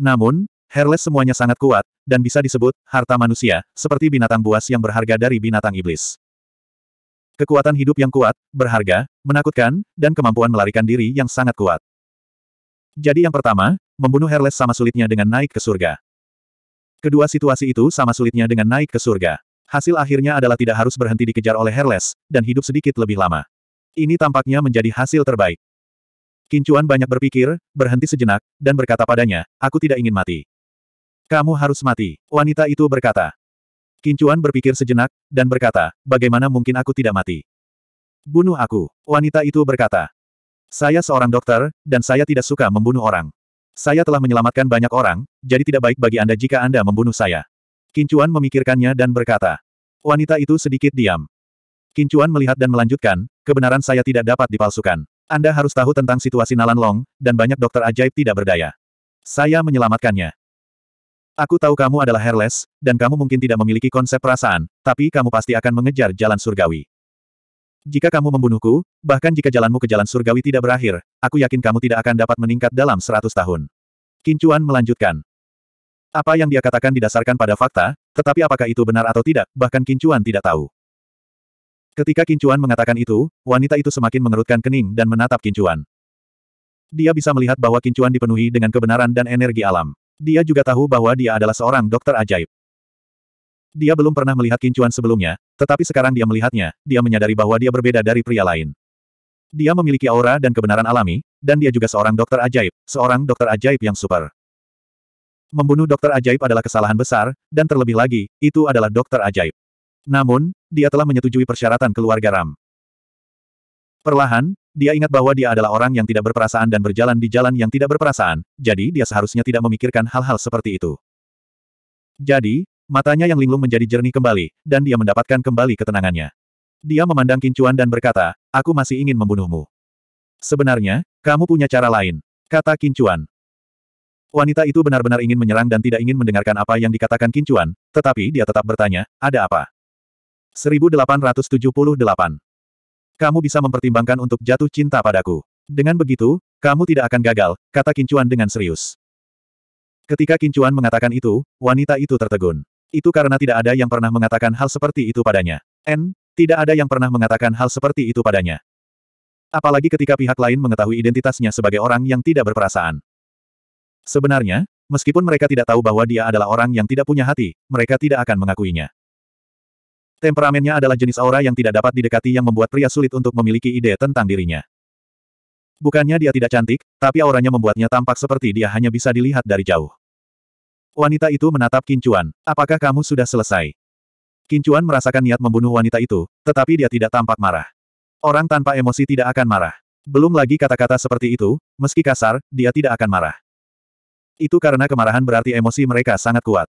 Namun, Herles semuanya sangat kuat, dan bisa disebut harta manusia, seperti binatang buas yang berharga dari binatang iblis. Kekuatan hidup yang kuat, berharga, menakutkan, dan kemampuan melarikan diri yang sangat kuat. Jadi yang pertama, membunuh Herles sama sulitnya dengan naik ke surga. Kedua situasi itu sama sulitnya dengan naik ke surga. Hasil akhirnya adalah tidak harus berhenti dikejar oleh Herles, dan hidup sedikit lebih lama. Ini tampaknya menjadi hasil terbaik. Kincuan banyak berpikir, berhenti sejenak, dan berkata padanya, aku tidak ingin mati. Kamu harus mati, wanita itu berkata. Kincuan berpikir sejenak, dan berkata, bagaimana mungkin aku tidak mati? Bunuh aku, wanita itu berkata. Saya seorang dokter, dan saya tidak suka membunuh orang. Saya telah menyelamatkan banyak orang, jadi tidak baik bagi Anda jika Anda membunuh saya. Kincuan memikirkannya dan berkata. Wanita itu sedikit diam. Kincuan melihat dan melanjutkan, kebenaran saya tidak dapat dipalsukan. Anda harus tahu tentang situasi Nalan Long, dan banyak dokter ajaib tidak berdaya. Saya menyelamatkannya. Aku tahu kamu adalah hairless, dan kamu mungkin tidak memiliki konsep perasaan, tapi kamu pasti akan mengejar jalan surgawi. Jika kamu membunuhku, bahkan jika jalanmu ke jalan surgawi tidak berakhir, aku yakin kamu tidak akan dapat meningkat dalam seratus tahun. Kincuan melanjutkan. Apa yang dia katakan didasarkan pada fakta, tetapi apakah itu benar atau tidak, bahkan Kincuan tidak tahu. Ketika Kincuan mengatakan itu, wanita itu semakin mengerutkan kening dan menatap Kincuan. Dia bisa melihat bahwa Kincuan dipenuhi dengan kebenaran dan energi alam. Dia juga tahu bahwa dia adalah seorang dokter ajaib. Dia belum pernah melihat kincuan sebelumnya, tetapi sekarang dia melihatnya, dia menyadari bahwa dia berbeda dari pria lain. Dia memiliki aura dan kebenaran alami, dan dia juga seorang dokter ajaib, seorang dokter ajaib yang super. Membunuh dokter ajaib adalah kesalahan besar, dan terlebih lagi, itu adalah dokter ajaib. Namun, dia telah menyetujui persyaratan keluarga Ram. Perlahan, dia ingat bahwa dia adalah orang yang tidak berperasaan dan berjalan di jalan yang tidak berperasaan, jadi dia seharusnya tidak memikirkan hal-hal seperti itu. Jadi, matanya yang linglung menjadi jernih kembali, dan dia mendapatkan kembali ketenangannya. Dia memandang Kincuan dan berkata, aku masih ingin membunuhmu. Sebenarnya, kamu punya cara lain, kata Kincuan. Wanita itu benar-benar ingin menyerang dan tidak ingin mendengarkan apa yang dikatakan Kincuan, tetapi dia tetap bertanya, ada apa? 1878 kamu bisa mempertimbangkan untuk jatuh cinta padaku. Dengan begitu, kamu tidak akan gagal, kata Kincuan dengan serius. Ketika Kincuan mengatakan itu, wanita itu tertegun. Itu karena tidak ada yang pernah mengatakan hal seperti itu padanya. N, tidak ada yang pernah mengatakan hal seperti itu padanya. Apalagi ketika pihak lain mengetahui identitasnya sebagai orang yang tidak berperasaan. Sebenarnya, meskipun mereka tidak tahu bahwa dia adalah orang yang tidak punya hati, mereka tidak akan mengakuinya. Temperamennya adalah jenis aura yang tidak dapat didekati yang membuat pria sulit untuk memiliki ide tentang dirinya. Bukannya dia tidak cantik, tapi auranya membuatnya tampak seperti dia hanya bisa dilihat dari jauh. Wanita itu menatap Kincuan, apakah kamu sudah selesai? Kincuan merasakan niat membunuh wanita itu, tetapi dia tidak tampak marah. Orang tanpa emosi tidak akan marah. Belum lagi kata-kata seperti itu, meski kasar, dia tidak akan marah. Itu karena kemarahan berarti emosi mereka sangat kuat.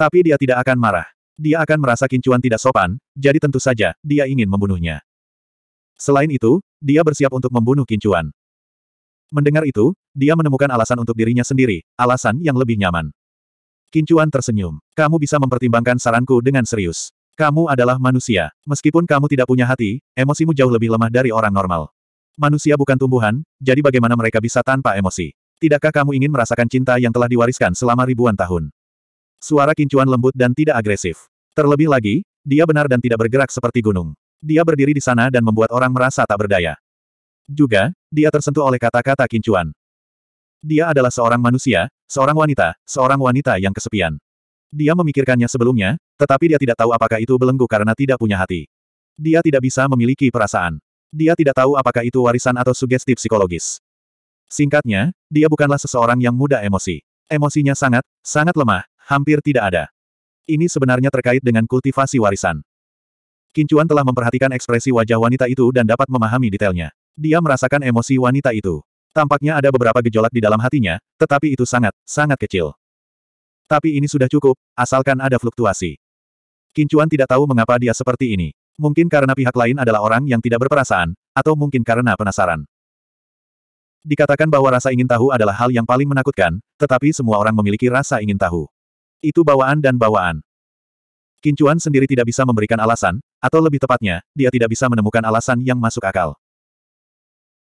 Tapi dia tidak akan marah dia akan merasa kincuan tidak sopan, jadi tentu saja, dia ingin membunuhnya. Selain itu, dia bersiap untuk membunuh kincuan. Mendengar itu, dia menemukan alasan untuk dirinya sendiri, alasan yang lebih nyaman. Kincuan tersenyum. Kamu bisa mempertimbangkan saranku dengan serius. Kamu adalah manusia. Meskipun kamu tidak punya hati, emosimu jauh lebih lemah dari orang normal. Manusia bukan tumbuhan, jadi bagaimana mereka bisa tanpa emosi? Tidakkah kamu ingin merasakan cinta yang telah diwariskan selama ribuan tahun? Suara kincuan lembut dan tidak agresif. Terlebih lagi, dia benar dan tidak bergerak seperti gunung. Dia berdiri di sana dan membuat orang merasa tak berdaya. Juga, dia tersentuh oleh kata-kata kincuan. Dia adalah seorang manusia, seorang wanita, seorang wanita yang kesepian. Dia memikirkannya sebelumnya, tetapi dia tidak tahu apakah itu belenggu karena tidak punya hati. Dia tidak bisa memiliki perasaan. Dia tidak tahu apakah itu warisan atau sugesti psikologis. Singkatnya, dia bukanlah seseorang yang mudah emosi. Emosinya sangat, sangat lemah, hampir tidak ada. Ini sebenarnya terkait dengan kultivasi warisan. Kincuan telah memperhatikan ekspresi wajah wanita itu dan dapat memahami detailnya. Dia merasakan emosi wanita itu. Tampaknya ada beberapa gejolak di dalam hatinya, tetapi itu sangat, sangat kecil. Tapi ini sudah cukup, asalkan ada fluktuasi. Kincuan tidak tahu mengapa dia seperti ini. Mungkin karena pihak lain adalah orang yang tidak berperasaan, atau mungkin karena penasaran. Dikatakan bahwa rasa ingin tahu adalah hal yang paling menakutkan, tetapi semua orang memiliki rasa ingin tahu. Itu bawaan dan bawaan. Kincuan sendiri tidak bisa memberikan alasan, atau lebih tepatnya, dia tidak bisa menemukan alasan yang masuk akal.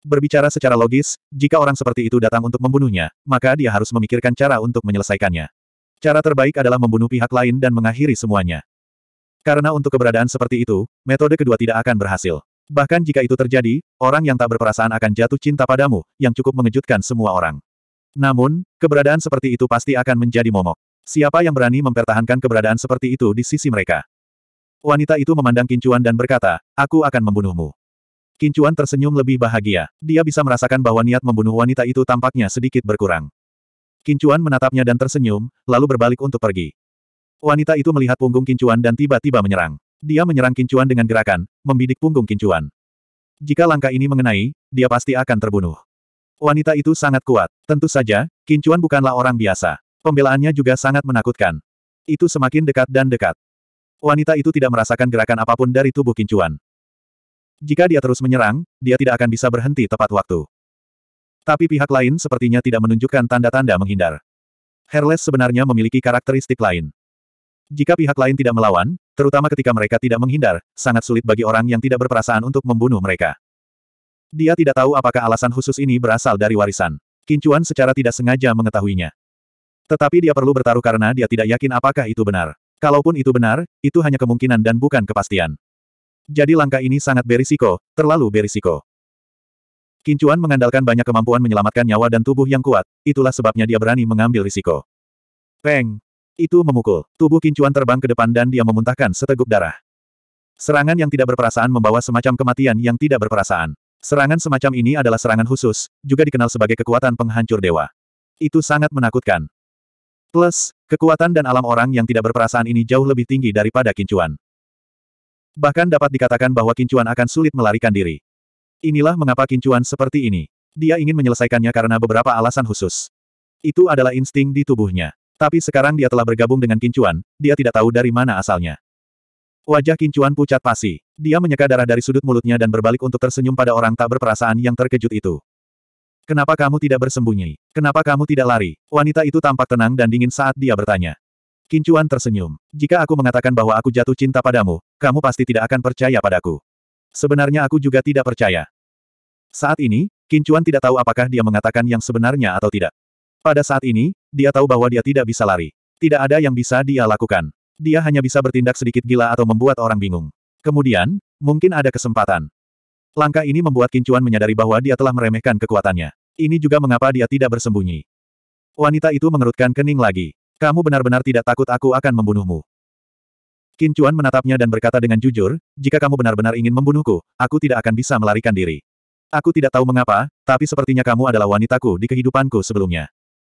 Berbicara secara logis, jika orang seperti itu datang untuk membunuhnya, maka dia harus memikirkan cara untuk menyelesaikannya. Cara terbaik adalah membunuh pihak lain dan mengakhiri semuanya. Karena untuk keberadaan seperti itu, metode kedua tidak akan berhasil. Bahkan jika itu terjadi, orang yang tak berperasaan akan jatuh cinta padamu, yang cukup mengejutkan semua orang. Namun, keberadaan seperti itu pasti akan menjadi momok. Siapa yang berani mempertahankan keberadaan seperti itu di sisi mereka? Wanita itu memandang Kincuan dan berkata, aku akan membunuhmu. Kincuan tersenyum lebih bahagia. Dia bisa merasakan bahwa niat membunuh wanita itu tampaknya sedikit berkurang. Kincuan menatapnya dan tersenyum, lalu berbalik untuk pergi. Wanita itu melihat punggung Kincuan dan tiba-tiba menyerang. Dia menyerang Kincuan dengan gerakan, membidik punggung Kincuan. Jika langkah ini mengenai, dia pasti akan terbunuh. Wanita itu sangat kuat. Tentu saja, Kincuan bukanlah orang biasa. Pembelaannya juga sangat menakutkan. Itu semakin dekat dan dekat. Wanita itu tidak merasakan gerakan apapun dari tubuh kincuan. Jika dia terus menyerang, dia tidak akan bisa berhenti tepat waktu. Tapi pihak lain sepertinya tidak menunjukkan tanda-tanda menghindar. Herles sebenarnya memiliki karakteristik lain. Jika pihak lain tidak melawan, terutama ketika mereka tidak menghindar, sangat sulit bagi orang yang tidak berperasaan untuk membunuh mereka. Dia tidak tahu apakah alasan khusus ini berasal dari warisan. Kincuan secara tidak sengaja mengetahuinya. Tetapi dia perlu bertaruh karena dia tidak yakin apakah itu benar. Kalaupun itu benar, itu hanya kemungkinan dan bukan kepastian. Jadi langkah ini sangat berisiko, terlalu berisiko. Kincuan mengandalkan banyak kemampuan menyelamatkan nyawa dan tubuh yang kuat, itulah sebabnya dia berani mengambil risiko. Peng! Itu memukul. Tubuh Kincuan terbang ke depan dan dia memuntahkan seteguk darah. Serangan yang tidak berperasaan membawa semacam kematian yang tidak berperasaan. Serangan semacam ini adalah serangan khusus, juga dikenal sebagai kekuatan penghancur dewa. Itu sangat menakutkan. Plus, kekuatan dan alam orang yang tidak berperasaan ini jauh lebih tinggi daripada kincuan. Bahkan dapat dikatakan bahwa kincuan akan sulit melarikan diri. Inilah mengapa kincuan seperti ini. Dia ingin menyelesaikannya karena beberapa alasan khusus. Itu adalah insting di tubuhnya. Tapi sekarang dia telah bergabung dengan kincuan, dia tidak tahu dari mana asalnya. Wajah kincuan pucat pasi. Dia menyeka darah dari sudut mulutnya dan berbalik untuk tersenyum pada orang tak berperasaan yang terkejut itu. Kenapa kamu tidak bersembunyi? Kenapa kamu tidak lari? Wanita itu tampak tenang dan dingin saat dia bertanya. Kincuan tersenyum. Jika aku mengatakan bahwa aku jatuh cinta padamu, kamu pasti tidak akan percaya padaku. Sebenarnya aku juga tidak percaya. Saat ini, Kincuan tidak tahu apakah dia mengatakan yang sebenarnya atau tidak. Pada saat ini, dia tahu bahwa dia tidak bisa lari. Tidak ada yang bisa dia lakukan. Dia hanya bisa bertindak sedikit gila atau membuat orang bingung. Kemudian, mungkin ada kesempatan. Langkah ini membuat Kincuan menyadari bahwa dia telah meremehkan kekuatannya. Ini juga mengapa dia tidak bersembunyi. Wanita itu mengerutkan kening lagi. Kamu benar-benar tidak takut aku akan membunuhmu. Kincuan menatapnya dan berkata dengan jujur, jika kamu benar-benar ingin membunuhku, aku tidak akan bisa melarikan diri. Aku tidak tahu mengapa, tapi sepertinya kamu adalah wanitaku di kehidupanku sebelumnya.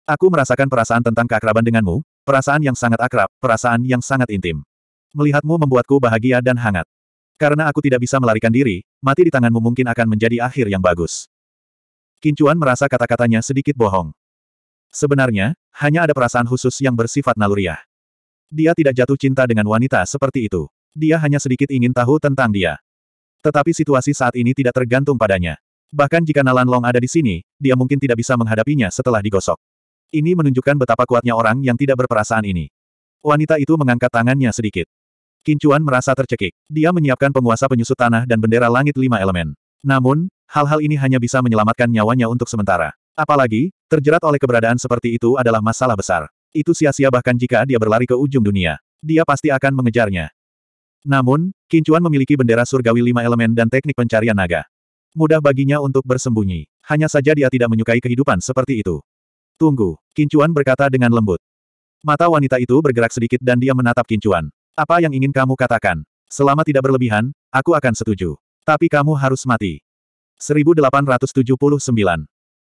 Aku merasakan perasaan tentang keakraban denganmu, perasaan yang sangat akrab, perasaan yang sangat intim. Melihatmu membuatku bahagia dan hangat. Karena aku tidak bisa melarikan diri, mati di tanganmu mungkin akan menjadi akhir yang bagus. Kincuan merasa kata-katanya sedikit bohong. Sebenarnya, hanya ada perasaan khusus yang bersifat naluriah. Dia tidak jatuh cinta dengan wanita seperti itu. Dia hanya sedikit ingin tahu tentang dia. Tetapi situasi saat ini tidak tergantung padanya. Bahkan jika Nalan Long ada di sini, dia mungkin tidak bisa menghadapinya setelah digosok. Ini menunjukkan betapa kuatnya orang yang tidak berperasaan ini. Wanita itu mengangkat tangannya sedikit. Kincuan merasa tercekik. Dia menyiapkan penguasa penyusut tanah dan bendera langit lima elemen. Namun, hal-hal ini hanya bisa menyelamatkan nyawanya untuk sementara. Apalagi, terjerat oleh keberadaan seperti itu adalah masalah besar. Itu sia-sia bahkan jika dia berlari ke ujung dunia. Dia pasti akan mengejarnya. Namun, Kincuan memiliki bendera surgawi lima elemen dan teknik pencarian naga. Mudah baginya untuk bersembunyi. Hanya saja dia tidak menyukai kehidupan seperti itu. Tunggu, Kincuan berkata dengan lembut. Mata wanita itu bergerak sedikit dan dia menatap Kincuan. Apa yang ingin kamu katakan? Selama tidak berlebihan, aku akan setuju. Tapi kamu harus mati. 1879.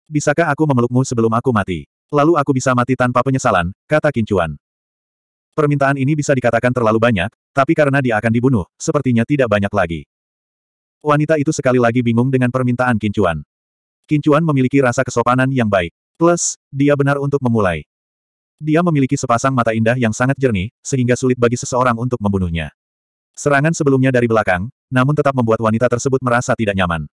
Bisakah aku memelukmu sebelum aku mati? Lalu aku bisa mati tanpa penyesalan, kata Kincuan. Permintaan ini bisa dikatakan terlalu banyak, tapi karena dia akan dibunuh, sepertinya tidak banyak lagi. Wanita itu sekali lagi bingung dengan permintaan Kincuan. Kincuan memiliki rasa kesopanan yang baik. Plus, dia benar untuk memulai. Dia memiliki sepasang mata indah yang sangat jernih, sehingga sulit bagi seseorang untuk membunuhnya. Serangan sebelumnya dari belakang, namun tetap membuat wanita tersebut merasa tidak nyaman.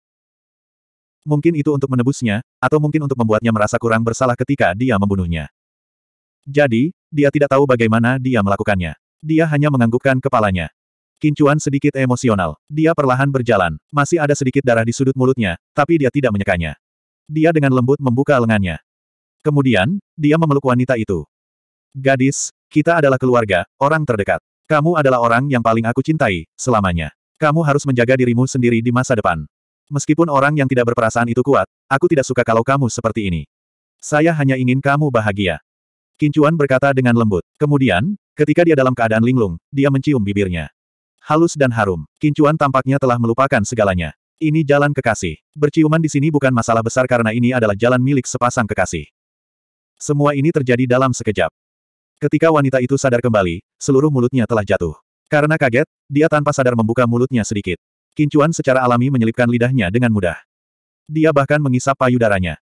Mungkin itu untuk menebusnya, atau mungkin untuk membuatnya merasa kurang bersalah ketika dia membunuhnya. Jadi, dia tidak tahu bagaimana dia melakukannya. Dia hanya menganggukkan kepalanya. Kincuan sedikit emosional. Dia perlahan berjalan. Masih ada sedikit darah di sudut mulutnya, tapi dia tidak menyekanya. Dia dengan lembut membuka lengannya. Kemudian, dia memeluk wanita itu. Gadis, kita adalah keluarga, orang terdekat. Kamu adalah orang yang paling aku cintai, selamanya. Kamu harus menjaga dirimu sendiri di masa depan. Meskipun orang yang tidak berperasaan itu kuat, aku tidak suka kalau kamu seperti ini. Saya hanya ingin kamu bahagia. Kincuan berkata dengan lembut. Kemudian, ketika dia dalam keadaan linglung, dia mencium bibirnya. Halus dan harum, Kincuan tampaknya telah melupakan segalanya. Ini jalan kekasih. Berciuman di sini bukan masalah besar karena ini adalah jalan milik sepasang kekasih. Semua ini terjadi dalam sekejap. Ketika wanita itu sadar kembali, seluruh mulutnya telah jatuh. Karena kaget, dia tanpa sadar membuka mulutnya sedikit. Kincuan secara alami menyelipkan lidahnya dengan mudah. Dia bahkan mengisap payudaranya.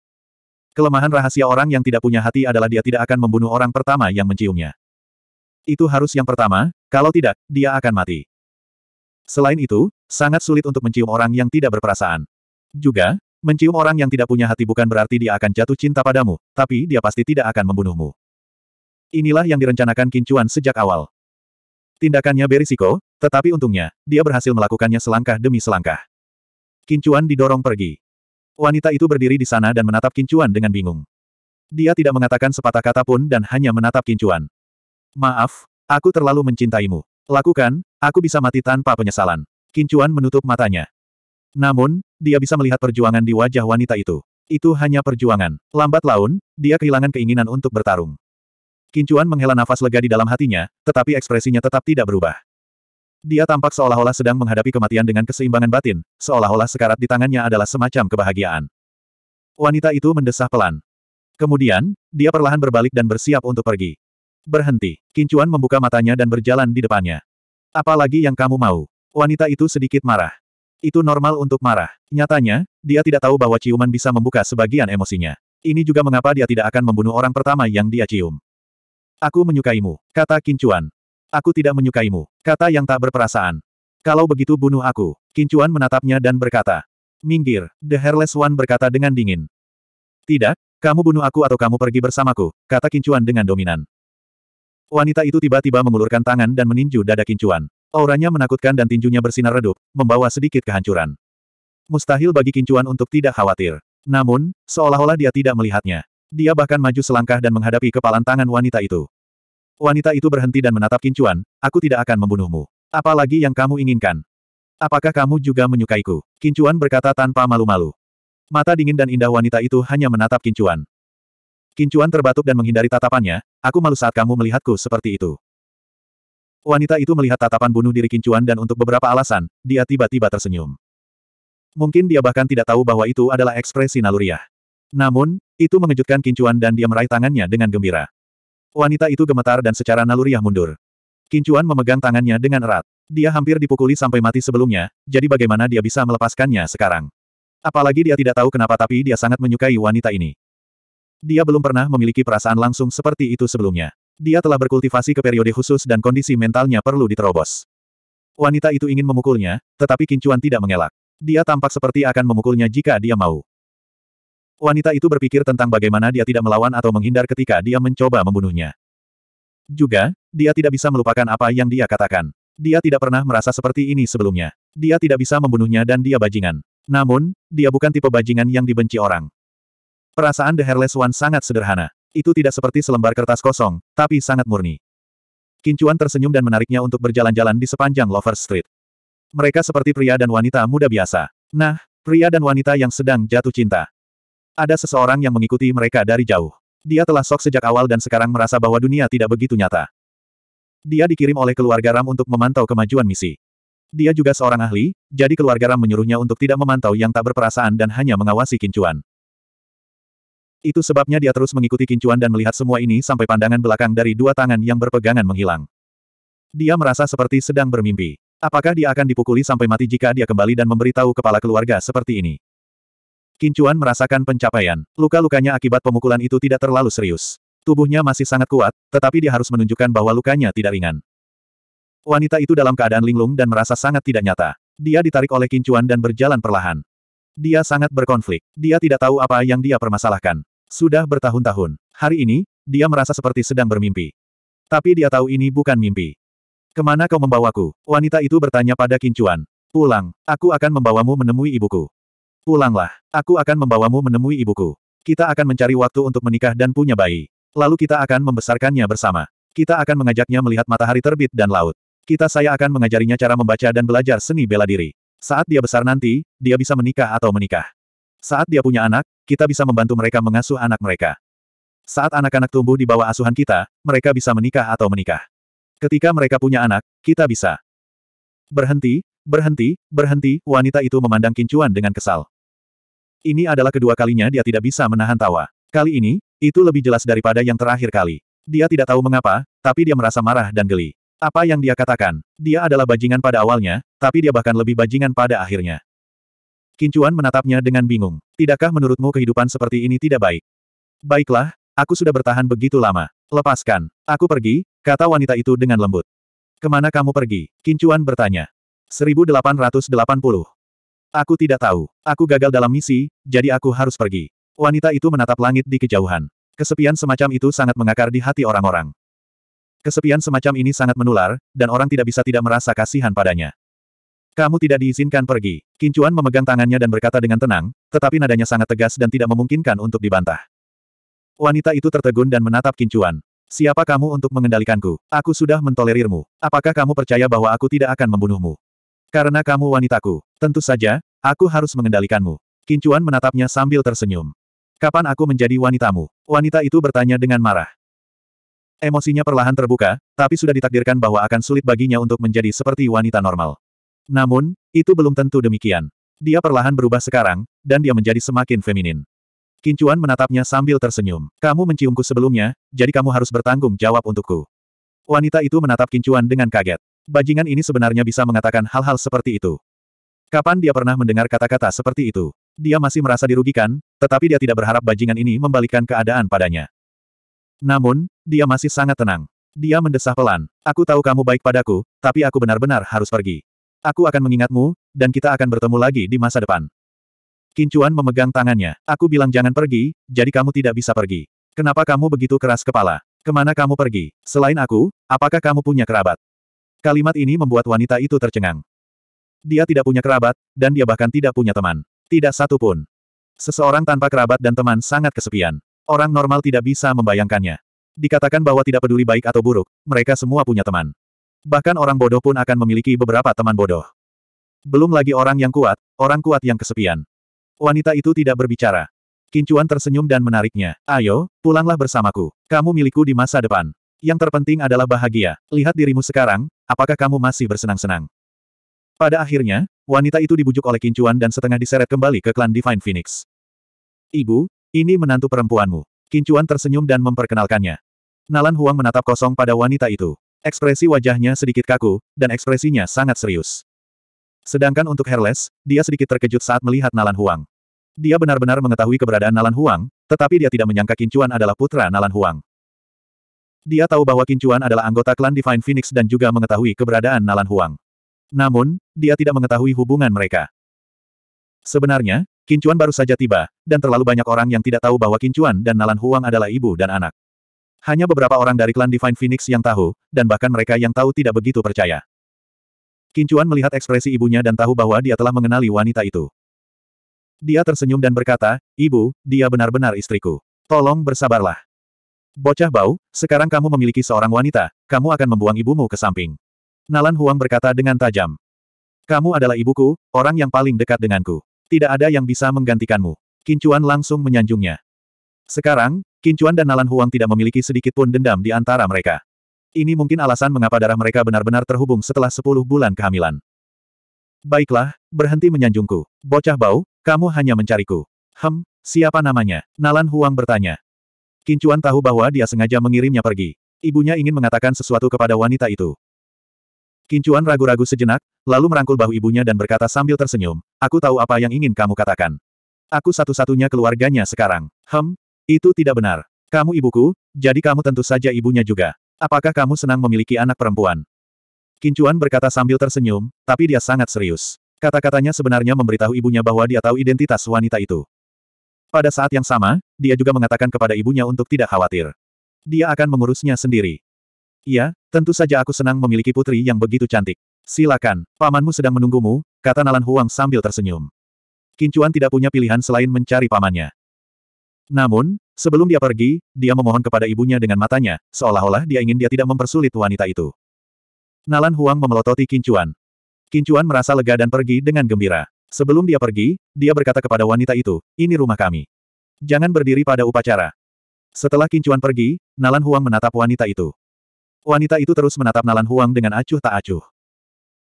Kelemahan rahasia orang yang tidak punya hati adalah dia tidak akan membunuh orang pertama yang menciumnya. Itu harus yang pertama, kalau tidak, dia akan mati. Selain itu, sangat sulit untuk mencium orang yang tidak berperasaan. Juga, mencium orang yang tidak punya hati bukan berarti dia akan jatuh cinta padamu, tapi dia pasti tidak akan membunuhmu. Inilah yang direncanakan Kincuan sejak awal. Tindakannya berisiko, tetapi untungnya, dia berhasil melakukannya selangkah demi selangkah. Kincuan didorong pergi. Wanita itu berdiri di sana dan menatap Kincuan dengan bingung. Dia tidak mengatakan sepatah kata pun dan hanya menatap Kincuan. Maaf, aku terlalu mencintaimu. Lakukan, aku bisa mati tanpa penyesalan. Kincuan menutup matanya. Namun, dia bisa melihat perjuangan di wajah wanita itu. Itu hanya perjuangan. Lambat laun, dia kehilangan keinginan untuk bertarung. Kincuan menghela nafas lega di dalam hatinya, tetapi ekspresinya tetap tidak berubah. Dia tampak seolah-olah sedang menghadapi kematian dengan keseimbangan batin, seolah-olah sekarat di tangannya adalah semacam kebahagiaan. Wanita itu mendesah pelan. Kemudian, dia perlahan berbalik dan bersiap untuk pergi. Berhenti. Kincuan membuka matanya dan berjalan di depannya. Apalagi yang kamu mau? Wanita itu sedikit marah. Itu normal untuk marah. Nyatanya, dia tidak tahu bahwa ciuman bisa membuka sebagian emosinya. Ini juga mengapa dia tidak akan membunuh orang pertama yang dia cium. Aku menyukaimu, kata Kincuan. Aku tidak menyukaimu, kata yang tak berperasaan. Kalau begitu bunuh aku, Kincuan menatapnya dan berkata. Minggir, The Hairless One berkata dengan dingin. Tidak, kamu bunuh aku atau kamu pergi bersamaku, kata Kincuan dengan dominan. Wanita itu tiba-tiba mengulurkan tangan dan meninju dada Kincuan. Auranya menakutkan dan tinjunya bersinar redup, membawa sedikit kehancuran. Mustahil bagi Kincuan untuk tidak khawatir. Namun, seolah-olah dia tidak melihatnya. Dia bahkan maju selangkah dan menghadapi kepalan tangan wanita itu. Wanita itu berhenti dan menatap Kincuan, aku tidak akan membunuhmu. Apalagi yang kamu inginkan. Apakah kamu juga menyukaiku? Kincuan berkata tanpa malu-malu. Mata dingin dan indah wanita itu hanya menatap Kincuan. Kincuan terbatuk dan menghindari tatapannya, aku malu saat kamu melihatku seperti itu. Wanita itu melihat tatapan bunuh diri Kincuan dan untuk beberapa alasan, dia tiba-tiba tersenyum. Mungkin dia bahkan tidak tahu bahwa itu adalah ekspresi naluriah. Namun, itu mengejutkan Kincuan dan dia meraih tangannya dengan gembira. Wanita itu gemetar dan secara naluriah mundur. Kincuan memegang tangannya dengan erat. Dia hampir dipukuli sampai mati sebelumnya, jadi bagaimana dia bisa melepaskannya sekarang? Apalagi dia tidak tahu kenapa tapi dia sangat menyukai wanita ini. Dia belum pernah memiliki perasaan langsung seperti itu sebelumnya. Dia telah berkultivasi ke periode khusus dan kondisi mentalnya perlu diterobos. Wanita itu ingin memukulnya, tetapi Kincuan tidak mengelak. Dia tampak seperti akan memukulnya jika dia mau. Wanita itu berpikir tentang bagaimana dia tidak melawan atau menghindar ketika dia mencoba membunuhnya. Juga, dia tidak bisa melupakan apa yang dia katakan. Dia tidak pernah merasa seperti ini sebelumnya. Dia tidak bisa membunuhnya dan dia bajingan. Namun, dia bukan tipe bajingan yang dibenci orang. Perasaan The Hairless One sangat sederhana. Itu tidak seperti selembar kertas kosong, tapi sangat murni. Kincuan tersenyum dan menariknya untuk berjalan-jalan di sepanjang Lover Street. Mereka seperti pria dan wanita muda biasa. Nah, pria dan wanita yang sedang jatuh cinta. Ada seseorang yang mengikuti mereka dari jauh. Dia telah sok sejak awal dan sekarang merasa bahwa dunia tidak begitu nyata. Dia dikirim oleh keluarga Ram untuk memantau kemajuan misi. Dia juga seorang ahli, jadi keluarga Ram menyuruhnya untuk tidak memantau yang tak berperasaan dan hanya mengawasi kincuan. Itu sebabnya dia terus mengikuti kincuan dan melihat semua ini sampai pandangan belakang dari dua tangan yang berpegangan menghilang. Dia merasa seperti sedang bermimpi. Apakah dia akan dipukuli sampai mati jika dia kembali dan memberitahu kepala keluarga seperti ini? Kincuan merasakan pencapaian. Luka-lukanya akibat pemukulan itu tidak terlalu serius. Tubuhnya masih sangat kuat, tetapi dia harus menunjukkan bahwa lukanya tidak ringan. Wanita itu dalam keadaan linglung dan merasa sangat tidak nyata. Dia ditarik oleh Kincuan dan berjalan perlahan. Dia sangat berkonflik. Dia tidak tahu apa yang dia permasalahkan. Sudah bertahun-tahun. Hari ini, dia merasa seperti sedang bermimpi. Tapi dia tahu ini bukan mimpi. Kemana kau membawaku? Wanita itu bertanya pada Kincuan. Pulang, aku akan membawamu menemui ibuku. Pulanglah, aku akan membawamu menemui ibuku. Kita akan mencari waktu untuk menikah dan punya bayi. Lalu kita akan membesarkannya bersama. Kita akan mengajaknya melihat matahari terbit dan laut. Kita saya akan mengajarinya cara membaca dan belajar seni bela diri. Saat dia besar nanti, dia bisa menikah atau menikah. Saat dia punya anak, kita bisa membantu mereka mengasuh anak mereka. Saat anak-anak tumbuh di bawah asuhan kita, mereka bisa menikah atau menikah. Ketika mereka punya anak, kita bisa berhenti, Berhenti, berhenti, wanita itu memandang kincuan dengan kesal. Ini adalah kedua kalinya dia tidak bisa menahan tawa. Kali ini, itu lebih jelas daripada yang terakhir kali. Dia tidak tahu mengapa, tapi dia merasa marah dan geli. Apa yang dia katakan? Dia adalah bajingan pada awalnya, tapi dia bahkan lebih bajingan pada akhirnya. Kincuan menatapnya dengan bingung. Tidakkah menurutmu kehidupan seperti ini tidak baik? Baiklah, aku sudah bertahan begitu lama. Lepaskan. Aku pergi, kata wanita itu dengan lembut. Kemana kamu pergi? Kincuan bertanya. 1880. Aku tidak tahu. Aku gagal dalam misi, jadi aku harus pergi. Wanita itu menatap langit di kejauhan. Kesepian semacam itu sangat mengakar di hati orang-orang. Kesepian semacam ini sangat menular, dan orang tidak bisa tidak merasa kasihan padanya. Kamu tidak diizinkan pergi. Kincuan memegang tangannya dan berkata dengan tenang, tetapi nadanya sangat tegas dan tidak memungkinkan untuk dibantah. Wanita itu tertegun dan menatap Kincuan. Siapa kamu untuk mengendalikanku? Aku sudah mentolerirmu. Apakah kamu percaya bahwa aku tidak akan membunuhmu? Karena kamu wanitaku, tentu saja, aku harus mengendalikanmu. Kincuan menatapnya sambil tersenyum. Kapan aku menjadi wanitamu? Wanita itu bertanya dengan marah. Emosinya perlahan terbuka, tapi sudah ditakdirkan bahwa akan sulit baginya untuk menjadi seperti wanita normal. Namun, itu belum tentu demikian. Dia perlahan berubah sekarang, dan dia menjadi semakin feminin. Kincuan menatapnya sambil tersenyum. Kamu menciumku sebelumnya, jadi kamu harus bertanggung jawab untukku. Wanita itu menatap Kincuan dengan kaget. Bajingan ini sebenarnya bisa mengatakan hal-hal seperti itu. Kapan dia pernah mendengar kata-kata seperti itu? Dia masih merasa dirugikan, tetapi dia tidak berharap bajingan ini membalikkan keadaan padanya. Namun, dia masih sangat tenang. Dia mendesah pelan. Aku tahu kamu baik padaku, tapi aku benar-benar harus pergi. Aku akan mengingatmu, dan kita akan bertemu lagi di masa depan. Kincuan memegang tangannya. Aku bilang jangan pergi, jadi kamu tidak bisa pergi. Kenapa kamu begitu keras kepala? Kemana kamu pergi? Selain aku, apakah kamu punya kerabat? Kalimat ini membuat wanita itu tercengang. Dia tidak punya kerabat, dan dia bahkan tidak punya teman. Tidak satu pun. Seseorang tanpa kerabat dan teman sangat kesepian. Orang normal tidak bisa membayangkannya. Dikatakan bahwa tidak peduli baik atau buruk, mereka semua punya teman. Bahkan orang bodoh pun akan memiliki beberapa teman bodoh. Belum lagi orang yang kuat, orang kuat yang kesepian. Wanita itu tidak berbicara. Kincuan tersenyum dan menariknya. Ayo, pulanglah bersamaku. Kamu milikku di masa depan. Yang terpenting adalah bahagia. Lihat dirimu sekarang, apakah kamu masih bersenang-senang? Pada akhirnya, wanita itu dibujuk oleh kincuan dan setengah diseret kembali ke klan Divine Phoenix. Ibu, ini menantu perempuanmu. Kincuan tersenyum dan memperkenalkannya. Nalan Huang menatap kosong pada wanita itu. Ekspresi wajahnya sedikit kaku, dan ekspresinya sangat serius. Sedangkan untuk Herles, dia sedikit terkejut saat melihat Nalan Huang. Dia benar-benar mengetahui keberadaan Nalan Huang, tetapi dia tidak menyangka Kincuan adalah putra Nalan Huang. Dia tahu bahwa Kincuan adalah anggota klan Divine Phoenix dan juga mengetahui keberadaan Nalan Huang. Namun, dia tidak mengetahui hubungan mereka. Sebenarnya, Kincuan baru saja tiba, dan terlalu banyak orang yang tidak tahu bahwa Kincuan dan Nalan Huang adalah ibu dan anak. Hanya beberapa orang dari klan Divine Phoenix yang tahu, dan bahkan mereka yang tahu tidak begitu percaya. Kincuan melihat ekspresi ibunya dan tahu bahwa dia telah mengenali wanita itu. Dia tersenyum dan berkata, Ibu, dia benar-benar istriku. Tolong bersabarlah. Bocah bau, sekarang kamu memiliki seorang wanita, kamu akan membuang ibumu ke samping. Nalan Huang berkata dengan tajam. Kamu adalah ibuku, orang yang paling dekat denganku. Tidak ada yang bisa menggantikanmu. Kincuan langsung menyanjungnya. Sekarang, Kincuan dan Nalan Huang tidak memiliki sedikit pun dendam di antara mereka. Ini mungkin alasan mengapa darah mereka benar-benar terhubung setelah 10 bulan kehamilan. Baiklah, berhenti menyanjungku. Bocah bau, kamu hanya mencariku. Hem, siapa namanya? Nalan Huang bertanya. Kincuan tahu bahwa dia sengaja mengirimnya pergi. Ibunya ingin mengatakan sesuatu kepada wanita itu. Kincuan ragu-ragu sejenak, lalu merangkul bahu ibunya dan berkata sambil tersenyum, Aku tahu apa yang ingin kamu katakan. Aku satu-satunya keluarganya sekarang. Hem, itu tidak benar. Kamu ibuku, jadi kamu tentu saja ibunya juga. Apakah kamu senang memiliki anak perempuan? Kincuan berkata sambil tersenyum, tapi dia sangat serius. Kata-katanya sebenarnya memberitahu ibunya bahwa dia tahu identitas wanita itu. Pada saat yang sama, dia juga mengatakan kepada ibunya untuk tidak khawatir. Dia akan mengurusnya sendiri. Iya, tentu saja aku senang memiliki putri yang begitu cantik. Silakan, pamanmu sedang menunggumu, kata Nalan Huang sambil tersenyum. Kincuan tidak punya pilihan selain mencari pamannya. Namun, sebelum dia pergi, dia memohon kepada ibunya dengan matanya, seolah-olah dia ingin dia tidak mempersulit wanita itu. Nalan Huang memelototi Kincuan. Kincuan merasa lega dan pergi dengan gembira. Sebelum dia pergi, dia berkata kepada wanita itu, ini rumah kami. Jangan berdiri pada upacara. Setelah Kincuan pergi, Nalan Huang menatap wanita itu. Wanita itu terus menatap Nalan Huang dengan acuh tak acuh.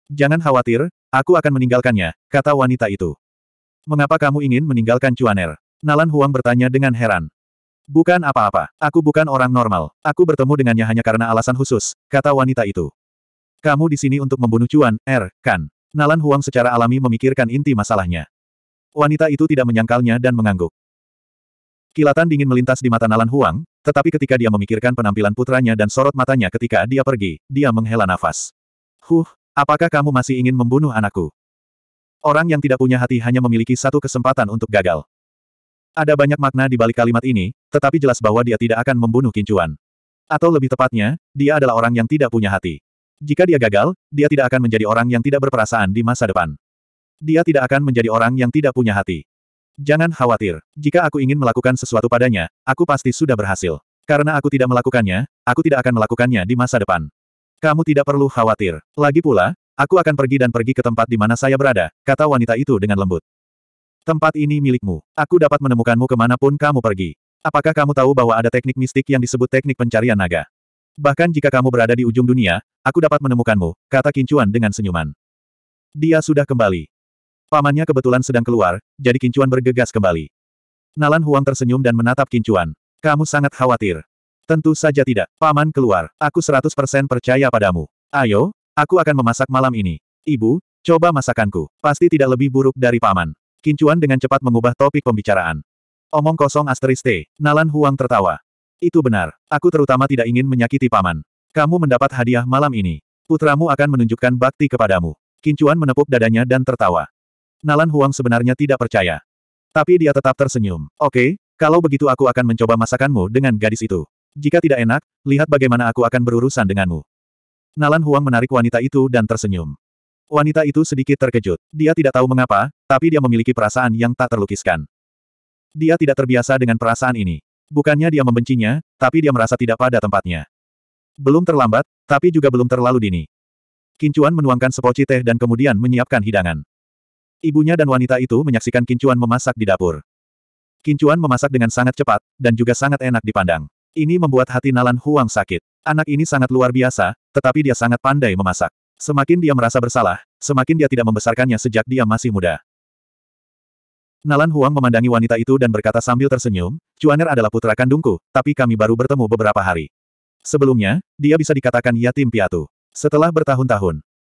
Jangan khawatir, aku akan meninggalkannya, kata wanita itu. Mengapa kamu ingin meninggalkan Cuaner? Nalan Huang bertanya dengan heran. Bukan apa-apa, aku bukan orang normal. Aku bertemu dengannya hanya karena alasan khusus, kata wanita itu. Kamu di sini untuk membunuh Cuan, Er, kan? Nalan Huang secara alami memikirkan inti masalahnya. Wanita itu tidak menyangkalnya dan mengangguk. Kilatan dingin melintas di mata Nalan Huang, tetapi ketika dia memikirkan penampilan putranya dan sorot matanya ketika dia pergi, dia menghela nafas. Huh, apakah kamu masih ingin membunuh anakku? Orang yang tidak punya hati hanya memiliki satu kesempatan untuk gagal. Ada banyak makna di balik kalimat ini, tetapi jelas bahwa dia tidak akan membunuh Kincuan. Atau lebih tepatnya, dia adalah orang yang tidak punya hati. Jika dia gagal, dia tidak akan menjadi orang yang tidak berperasaan di masa depan. Dia tidak akan menjadi orang yang tidak punya hati. Jangan khawatir, jika aku ingin melakukan sesuatu padanya, aku pasti sudah berhasil. Karena aku tidak melakukannya, aku tidak akan melakukannya di masa depan. Kamu tidak perlu khawatir. Lagi pula, aku akan pergi dan pergi ke tempat di mana saya berada, kata wanita itu dengan lembut. Tempat ini milikmu. Aku dapat menemukanmu kemanapun kamu pergi. Apakah kamu tahu bahwa ada teknik mistik yang disebut teknik pencarian naga? Bahkan jika kamu berada di ujung dunia, Aku dapat menemukanmu, kata Kincuan dengan senyuman. Dia sudah kembali. Pamannya kebetulan sedang keluar, jadi Kincuan bergegas kembali. Nalan Huang tersenyum dan menatap Kincuan. Kamu sangat khawatir. Tentu saja tidak. Paman keluar. Aku 100% percaya padamu. Ayo, aku akan memasak malam ini. Ibu, coba masakanku. Pasti tidak lebih buruk dari paman. Kincuan dengan cepat mengubah topik pembicaraan. Omong kosong asteris Nalan Huang tertawa. Itu benar. Aku terutama tidak ingin menyakiti paman. Kamu mendapat hadiah malam ini. Putramu akan menunjukkan bakti kepadamu. Kincuan menepuk dadanya dan tertawa. Nalan Huang sebenarnya tidak percaya. Tapi dia tetap tersenyum. Oke, kalau begitu aku akan mencoba masakanmu dengan gadis itu. Jika tidak enak, lihat bagaimana aku akan berurusan denganmu. Nalan Huang menarik wanita itu dan tersenyum. Wanita itu sedikit terkejut. Dia tidak tahu mengapa, tapi dia memiliki perasaan yang tak terlukiskan. Dia tidak terbiasa dengan perasaan ini. Bukannya dia membencinya, tapi dia merasa tidak pada tempatnya. Belum terlambat, tapi juga belum terlalu dini. Kincuan menuangkan sepoci teh dan kemudian menyiapkan hidangan. Ibunya dan wanita itu menyaksikan Kincuan memasak di dapur. Kincuan memasak dengan sangat cepat, dan juga sangat enak dipandang. Ini membuat hati Nalan Huang sakit. Anak ini sangat luar biasa, tetapi dia sangat pandai memasak. Semakin dia merasa bersalah, semakin dia tidak membesarkannya sejak dia masih muda. Nalan Huang memandangi wanita itu dan berkata sambil tersenyum, Cuaner adalah putra kandungku, tapi kami baru bertemu beberapa hari. Sebelumnya, dia bisa dikatakan yatim piatu. Setelah bertahun-tahun,